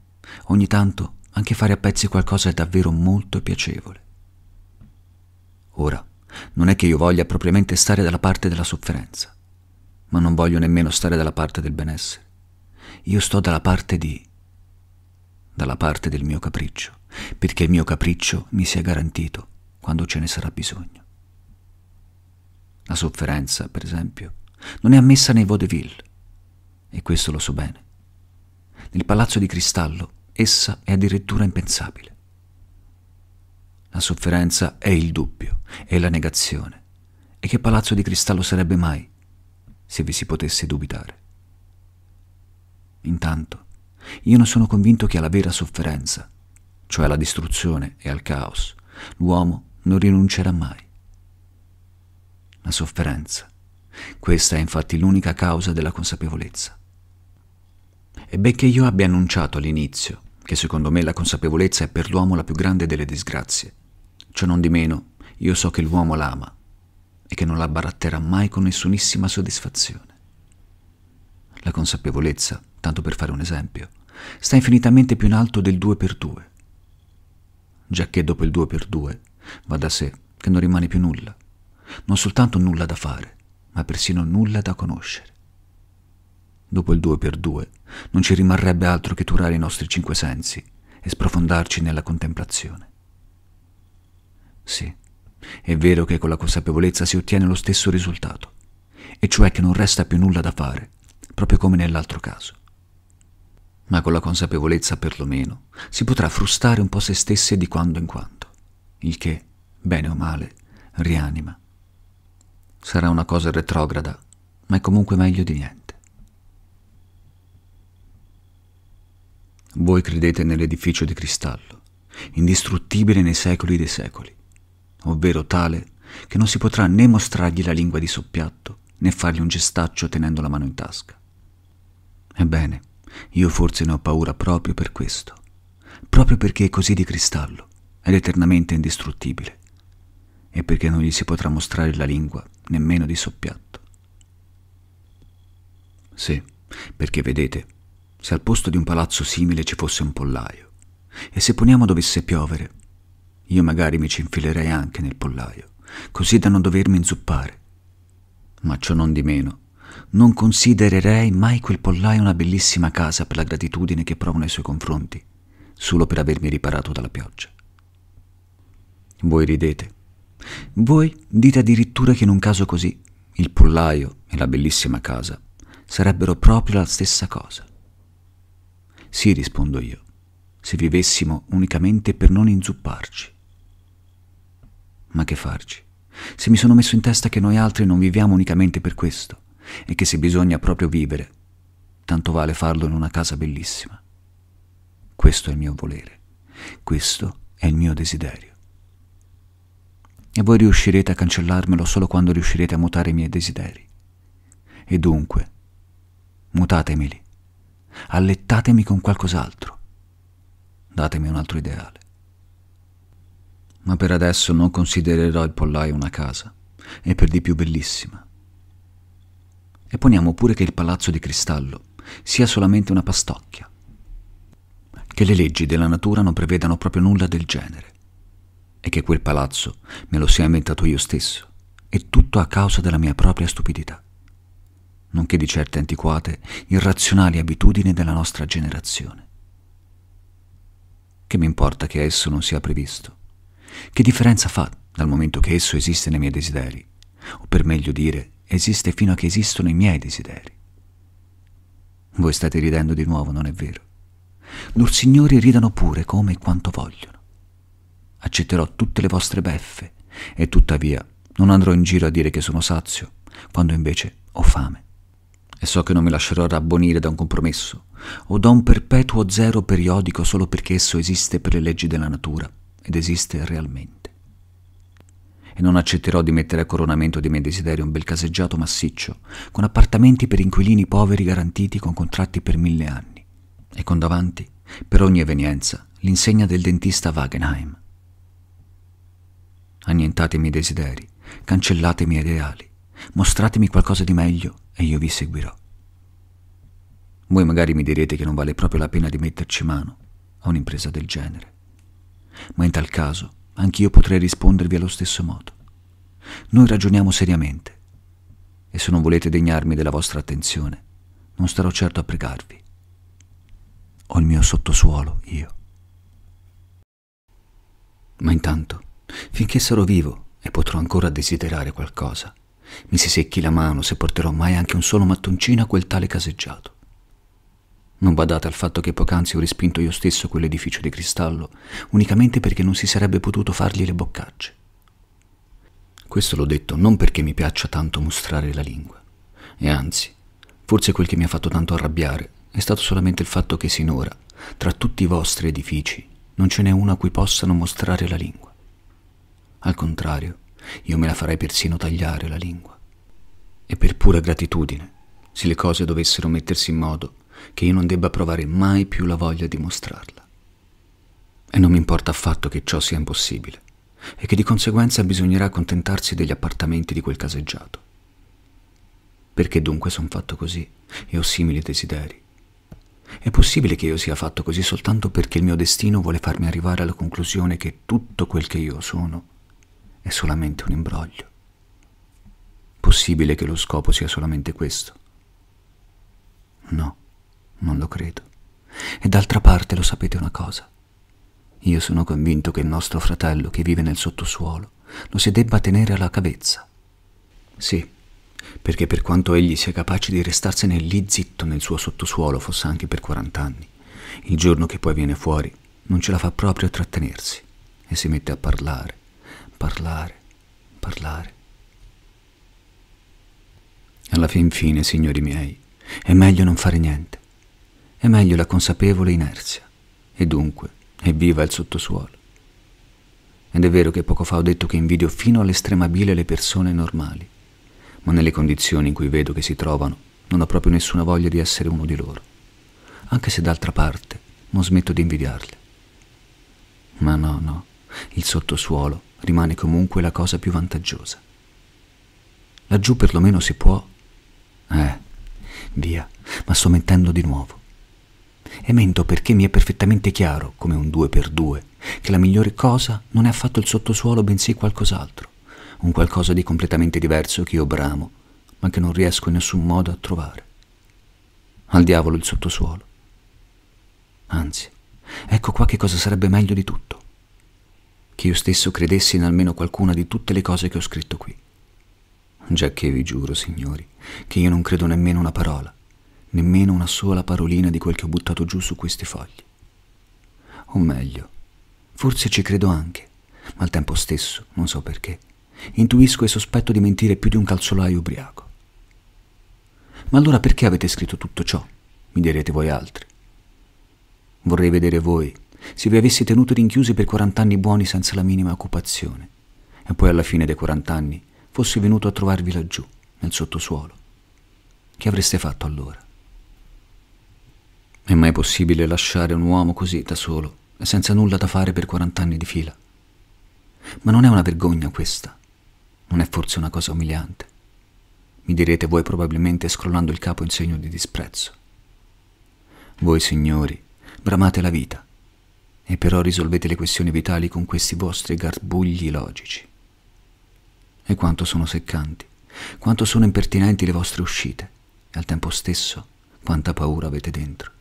ogni tanto anche fare a pezzi qualcosa è davvero molto piacevole. Ora, non è che io voglia propriamente stare dalla parte della sofferenza, ma non voglio nemmeno stare dalla parte del benessere. Io sto dalla parte di... dalla parte del mio capriccio, perché il mio capriccio mi sia garantito quando ce ne sarà bisogno. La sofferenza, per esempio, non è ammessa nei vaudeville, e questo lo so bene. Nel palazzo di cristallo essa è addirittura impensabile. La sofferenza è il dubbio, è la negazione. E che palazzo di cristallo sarebbe mai se vi si potesse dubitare? Intanto, io non sono convinto che alla vera sofferenza, cioè alla distruzione e al caos, l'uomo non rinuncerà mai. La sofferenza. Questa è infatti l'unica causa della consapevolezza. E benché io abbia annunciato all'inizio che secondo me la consapevolezza è per l'uomo la più grande delle disgrazie, Ciò non di meno, io so che l'uomo l'ama e che non la baratterà mai con nessunissima soddisfazione. La consapevolezza, tanto per fare un esempio, sta infinitamente più in alto del 2 per 2 che dopo il 2 per 2 va da sé che non rimane più nulla, non soltanto nulla da fare, ma persino nulla da conoscere. Dopo il 2 per 2 non ci rimarrebbe altro che turare i nostri cinque sensi e sprofondarci nella contemplazione. Sì, è vero che con la consapevolezza si ottiene lo stesso risultato, e cioè che non resta più nulla da fare, proprio come nell'altro caso. Ma con la consapevolezza perlomeno si potrà frustare un po' se stesse di quando in quando, il che, bene o male, rianima. Sarà una cosa retrograda, ma è comunque meglio di niente. Voi credete nell'edificio di cristallo, indistruttibile nei secoli dei secoli ovvero tale che non si potrà né mostrargli la lingua di soppiatto né fargli un gestaccio tenendo la mano in tasca. Ebbene, io forse ne ho paura proprio per questo, proprio perché è così di cristallo ed eternamente indistruttibile, e perché non gli si potrà mostrare la lingua nemmeno di soppiatto. Sì, perché vedete, se al posto di un palazzo simile ci fosse un pollaio, e se poniamo dovesse piovere, io magari mi ci infilerei anche nel pollaio, così da non dovermi inzuppare. Ma ciò non di meno, non considererei mai quel pollaio una bellissima casa per la gratitudine che provo nei suoi confronti, solo per avermi riparato dalla pioggia. Voi ridete. Voi dite addirittura che in un caso così il pollaio e la bellissima casa sarebbero proprio la stessa cosa. Sì, rispondo io, se vivessimo unicamente per non inzupparci. Ma che farci? Se mi sono messo in testa che noi altri non viviamo unicamente per questo, e che se bisogna proprio vivere, tanto vale farlo in una casa bellissima. Questo è il mio volere, questo è il mio desiderio. E voi riuscirete a cancellarmelo solo quando riuscirete a mutare i miei desideri. E dunque, mutatemeli, allettatemi con qualcos'altro, datemi un altro ideale ma per adesso non considererò il pollaio una casa, e per di più bellissima. E poniamo pure che il palazzo di cristallo sia solamente una pastocchia, che le leggi della natura non prevedano proprio nulla del genere, e che quel palazzo me lo sia inventato io stesso, e tutto a causa della mia propria stupidità, nonché di certe antiquate, irrazionali abitudini della nostra generazione. Che mi importa che esso non sia previsto? Che differenza fa dal momento che esso esiste nei miei desideri? O per meglio dire, esiste fino a che esistono i miei desideri. Voi state ridendo di nuovo, non è vero? Lor signori ridano pure come e quanto vogliono. Accetterò tutte le vostre beffe e tuttavia non andrò in giro a dire che sono sazio, quando invece ho fame. E so che non mi lascerò rabbonire da un compromesso o da un perpetuo zero periodico solo perché esso esiste per le leggi della natura ed esiste realmente. E non accetterò di mettere a coronamento dei miei desideri un bel caseggiato massiccio, con appartamenti per inquilini poveri garantiti con contratti per mille anni, e con davanti, per ogni evenienza, l'insegna del dentista Wagenheim. Annientate i miei desideri, cancellate i miei ideali, mostratemi qualcosa di meglio e io vi seguirò. Voi magari mi direte che non vale proprio la pena di metterci mano a un'impresa del genere ma in tal caso anch'io potrei rispondervi allo stesso modo. Noi ragioniamo seriamente e se non volete degnarmi della vostra attenzione, non starò certo a pregarvi. Ho il mio sottosuolo io. Ma intanto, finché sarò vivo e potrò ancora desiderare qualcosa, mi si secchi la mano se porterò mai anche un solo mattoncino a quel tale caseggiato. Non badate al fatto che poc'anzi ho respinto io stesso quell'edificio di cristallo, unicamente perché non si sarebbe potuto fargli le boccacce. Questo l'ho detto non perché mi piaccia tanto mostrare la lingua, e anzi, forse quel che mi ha fatto tanto arrabbiare è stato solamente il fatto che sinora, tra tutti i vostri edifici, non ce n'è uno a cui possano mostrare la lingua. Al contrario, io me la farei persino tagliare la lingua. E per pura gratitudine, se le cose dovessero mettersi in modo, che io non debba provare mai più la voglia di mostrarla. E non mi importa affatto che ciò sia impossibile e che di conseguenza bisognerà accontentarsi degli appartamenti di quel caseggiato. Perché dunque sono fatto così e ho simili desideri? È possibile che io sia fatto così soltanto perché il mio destino vuole farmi arrivare alla conclusione che tutto quel che io sono è solamente un imbroglio. Possibile che lo scopo sia solamente questo? No. Non lo credo. E d'altra parte lo sapete una cosa. Io sono convinto che il nostro fratello che vive nel sottosuolo lo si debba tenere alla cavezza. Sì, perché per quanto egli sia capace di restarsene lì zitto nel suo sottosuolo, fosse anche per 40 anni, il giorno che poi viene fuori non ce la fa proprio a trattenersi e si mette a parlare, parlare, parlare. Alla fin fine, signori miei, è meglio non fare niente è meglio la consapevole inerzia, e dunque è viva il sottosuolo. Ed è vero che poco fa ho detto che invidio fino all'estrema bile le persone normali, ma nelle condizioni in cui vedo che si trovano non ho proprio nessuna voglia di essere uno di loro, anche se d'altra parte non smetto di invidiarle. Ma no, no, il sottosuolo rimane comunque la cosa più vantaggiosa. Laggiù perlomeno si può... Eh, via, ma sto mentendo di nuovo e mento perché mi è perfettamente chiaro, come un due per due, che la migliore cosa non è affatto il sottosuolo, bensì qualcos'altro, un qualcosa di completamente diverso che io bramo, ma che non riesco in nessun modo a trovare. Al diavolo il sottosuolo. Anzi, ecco qua che cosa sarebbe meglio di tutto. Che io stesso credessi in almeno qualcuna di tutte le cose che ho scritto qui. Giacché vi giuro, signori, che io non credo nemmeno una parola nemmeno una sola parolina di quel che ho buttato giù su questi fogli. O meglio, forse ci credo anche, ma al tempo stesso, non so perché, intuisco e sospetto di mentire più di un calzolaio ubriaco. Ma allora perché avete scritto tutto ciò? Mi direte voi altri. Vorrei vedere voi, se vi avessi tenuto rinchiusi per 40 anni buoni senza la minima occupazione, e poi alla fine dei 40 anni fossi venuto a trovarvi laggiù, nel sottosuolo. Che avreste fatto allora? È mai possibile lasciare un uomo così da solo e senza nulla da fare per 40 anni di fila? Ma non è una vergogna questa? Non è forse una cosa umiliante? Mi direte voi probabilmente scrollando il capo in segno di disprezzo. Voi signori, bramate la vita, e però risolvete le questioni vitali con questi vostri garbugli logici. E quanto sono seccanti, quanto sono impertinenti le vostre uscite, e al tempo stesso quanta paura avete dentro.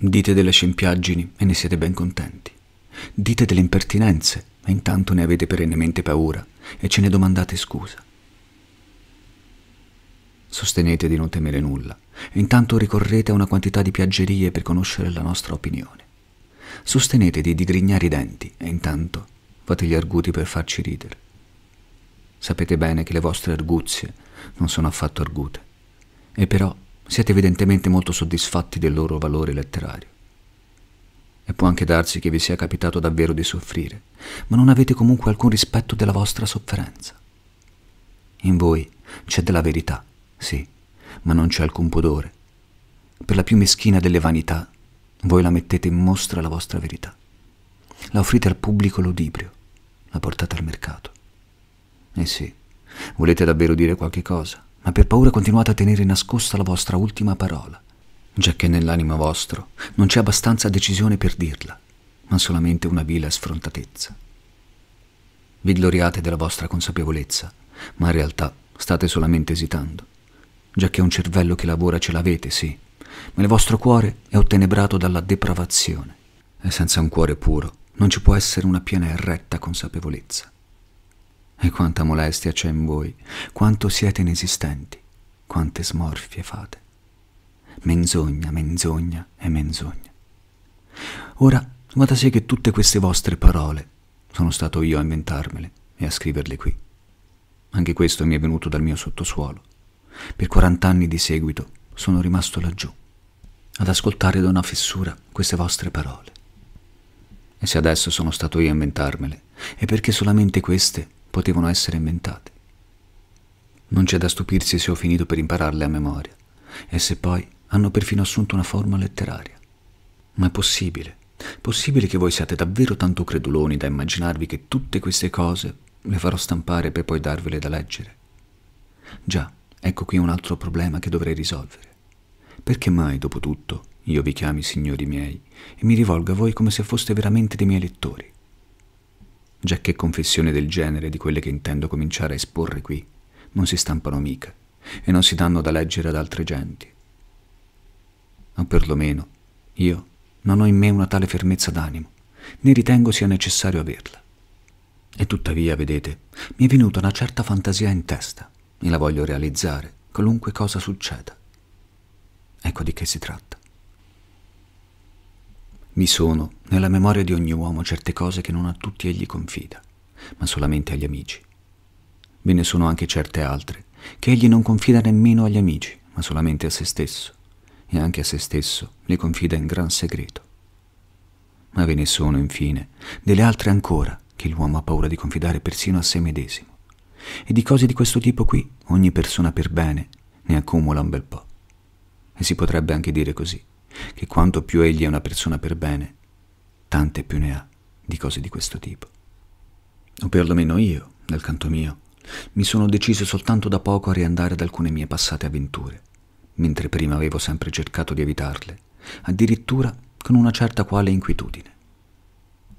Dite delle scempiaggini e ne siete ben contenti. Dite delle impertinenze e intanto ne avete perennemente paura e ce ne domandate scusa. Sostenete di non temere nulla e intanto ricorrete a una quantità di piaggerie per conoscere la nostra opinione. Sostenete di digrignare i denti e intanto fate gli arguti per farci ridere. Sapete bene che le vostre arguzie non sono affatto argute e però siete evidentemente molto soddisfatti del loro valore letterario. E può anche darsi che vi sia capitato davvero di soffrire, ma non avete comunque alcun rispetto della vostra sofferenza. In voi c'è della verità, sì, ma non c'è alcun pudore. Per la più meschina delle vanità, voi la mettete in mostra la vostra verità. La offrite al pubblico ludibrio, la portate al mercato. E eh sì, volete davvero dire qualche cosa? ma per paura continuate a tenere nascosta la vostra ultima parola, giacché che nell'anima vostro non c'è abbastanza decisione per dirla, ma solamente una vile sfrontatezza. Vi gloriate della vostra consapevolezza, ma in realtà state solamente esitando, giacché un cervello che lavora ce l'avete, sì, ma il vostro cuore è ottenebrato dalla depravazione, e senza un cuore puro non ci può essere una piena e retta consapevolezza. E quanta molestia c'è in voi, quanto siete inesistenti, quante smorfie fate. Menzogna, menzogna e menzogna. Ora, va da sé che tutte queste vostre parole sono stato io a inventarmele e a scriverle qui. Anche questo mi è venuto dal mio sottosuolo. Per 40 anni di seguito sono rimasto laggiù, ad ascoltare da una fessura queste vostre parole. E se adesso sono stato io a inventarmele, è perché solamente queste potevano essere inventate. Non c'è da stupirsi se ho finito per impararle a memoria e se poi hanno perfino assunto una forma letteraria. Ma è possibile, possibile che voi siate davvero tanto creduloni da immaginarvi che tutte queste cose le farò stampare per poi darvele da leggere? Già, ecco qui un altro problema che dovrei risolvere. Perché mai, dopo tutto, io vi chiami signori miei e mi rivolgo a voi come se foste veramente dei miei lettori? giacché confessioni del genere di quelle che intendo cominciare a esporre qui non si stampano mica e non si danno da leggere ad altre genti. O perlomeno io non ho in me una tale fermezza d'animo, né ritengo sia necessario averla. E tuttavia, vedete, mi è venuta una certa fantasia in testa e la voglio realizzare, qualunque cosa succeda. Ecco di che si tratta. Vi sono, nella memoria di ogni uomo, certe cose che non a tutti egli confida, ma solamente agli amici. Ve ne sono anche certe altre che egli non confida nemmeno agli amici, ma solamente a se stesso, e anche a se stesso le confida in gran segreto. Ma ve ne sono, infine, delle altre ancora che l'uomo ha paura di confidare persino a se medesimo. E di cose di questo tipo qui ogni persona per bene ne accumula un bel po'. E si potrebbe anche dire così che quanto più egli è una persona per bene, tante più ne ha di cose di questo tipo. O perlomeno io, dal canto mio, mi sono deciso soltanto da poco a riandare ad alcune mie passate avventure, mentre prima avevo sempre cercato di evitarle, addirittura con una certa quale inquietudine.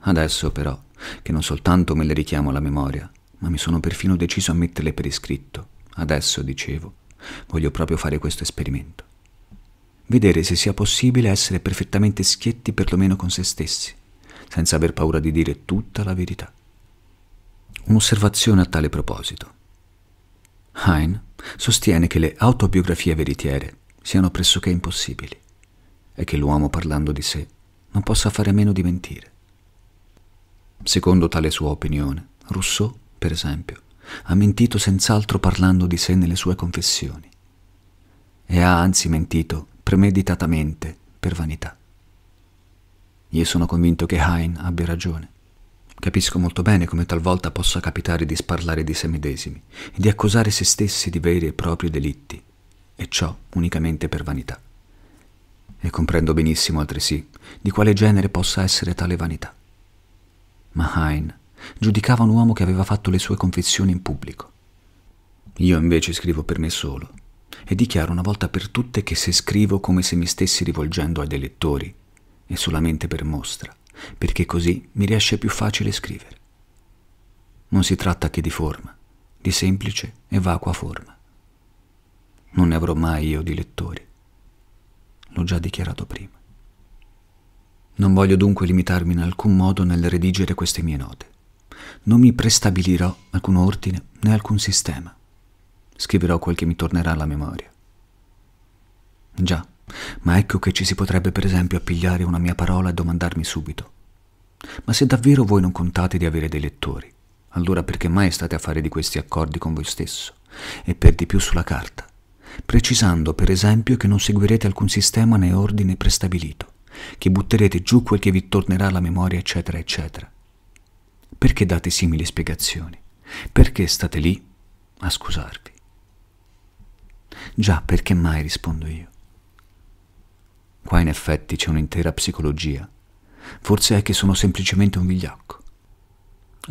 Adesso però, che non soltanto me le richiamo alla memoria, ma mi sono perfino deciso a metterle per iscritto, adesso dicevo, voglio proprio fare questo esperimento vedere se sia possibile essere perfettamente schietti perlomeno con se stessi, senza aver paura di dire tutta la verità. Un'osservazione a tale proposito. Heine sostiene che le autobiografie veritiere siano pressoché impossibili e che l'uomo parlando di sé non possa fare a meno di mentire. Secondo tale sua opinione, Rousseau, per esempio, ha mentito senz'altro parlando di sé nelle sue confessioni e ha anzi mentito premeditatamente per vanità. Io sono convinto che Hein abbia ragione. Capisco molto bene come talvolta possa capitare di sparlare di se medesimi e di accusare se stessi di veri e propri delitti, e ciò unicamente per vanità. E comprendo benissimo altresì di quale genere possa essere tale vanità. Ma Hein giudicava un uomo che aveva fatto le sue confessioni in pubblico. Io invece scrivo per me solo e dichiaro una volta per tutte che se scrivo come se mi stessi rivolgendo ai elettori e solamente per mostra, perché così mi riesce più facile scrivere. Non si tratta che di forma, di semplice e vacua forma. Non ne avrò mai io di lettori. L'ho già dichiarato prima. Non voglio dunque limitarmi in alcun modo nel redigere queste mie note. Non mi prestabilirò alcun ordine né alcun sistema scriverò quel che mi tornerà alla memoria. Già, ma ecco che ci si potrebbe per esempio appigliare una mia parola e domandarmi subito. Ma se davvero voi non contate di avere dei lettori, allora perché mai state a fare di questi accordi con voi stesso, e per di più sulla carta, precisando per esempio che non seguirete alcun sistema né ordine prestabilito, che butterete giù quel che vi tornerà alla memoria, eccetera, eccetera. Perché date simili spiegazioni? Perché state lì a scusarvi? Già, perché mai rispondo io? Qua in effetti c'è un'intera psicologia. Forse è che sono semplicemente un vigliacco.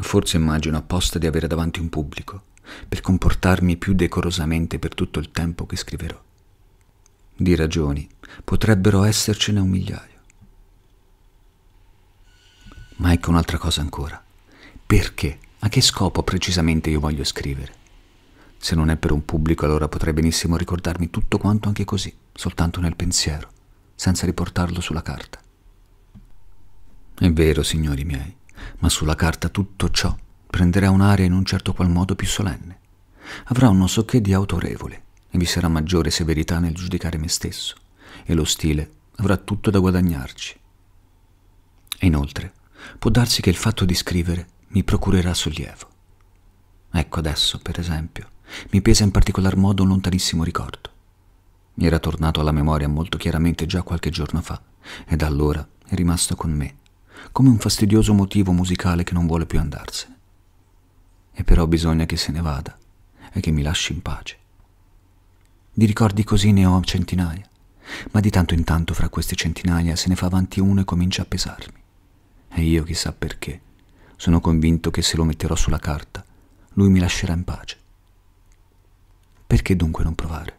Forse immagino apposta di avere davanti un pubblico, per comportarmi più decorosamente per tutto il tempo che scriverò. Di ragioni potrebbero essercene un migliaio. Ma ecco un'altra cosa ancora. Perché? A che scopo precisamente io voglio scrivere? Se non è per un pubblico, allora potrei benissimo ricordarmi tutto quanto anche così, soltanto nel pensiero, senza riportarlo sulla carta. È vero, signori miei, ma sulla carta tutto ciò prenderà un'aria in un certo qual modo più solenne. Avrà un non so che di autorevole e vi sarà maggiore severità nel giudicare me stesso, e lo stile avrà tutto da guadagnarci. E inoltre, può darsi che il fatto di scrivere mi procurerà sollievo. Ecco adesso, per esempio, mi pesa in particolar modo un lontanissimo ricordo. Mi era tornato alla memoria molto chiaramente già qualche giorno fa e da allora è rimasto con me, come un fastidioso motivo musicale che non vuole più andarsene. E però bisogna che se ne vada e che mi lasci in pace. Di ricordi così ne ho centinaia, ma di tanto in tanto fra queste centinaia se ne fa avanti uno e comincia a pesarmi. E io, chissà perché, sono convinto che se lo metterò sulla carta, lui mi lascerà in pace. Perché dunque non provare?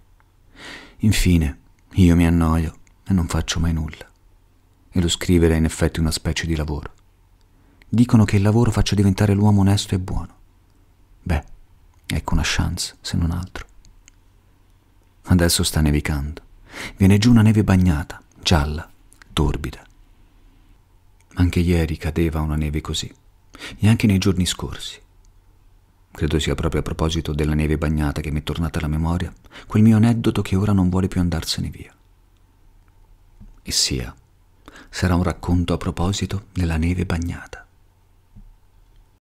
Infine, io mi annoio e non faccio mai nulla. E lo scrivere è in effetti una specie di lavoro. Dicono che il lavoro faccia diventare l'uomo onesto e buono. Beh, ecco una chance, se non altro. Adesso sta nevicando. Viene giù una neve bagnata, gialla, torbida. Anche ieri cadeva una neve così, e anche nei giorni scorsi. Credo sia proprio a proposito della neve bagnata che mi è tornata alla memoria quel mio aneddoto che ora non vuole più andarsene via. E sia, sarà un racconto a proposito della neve bagnata.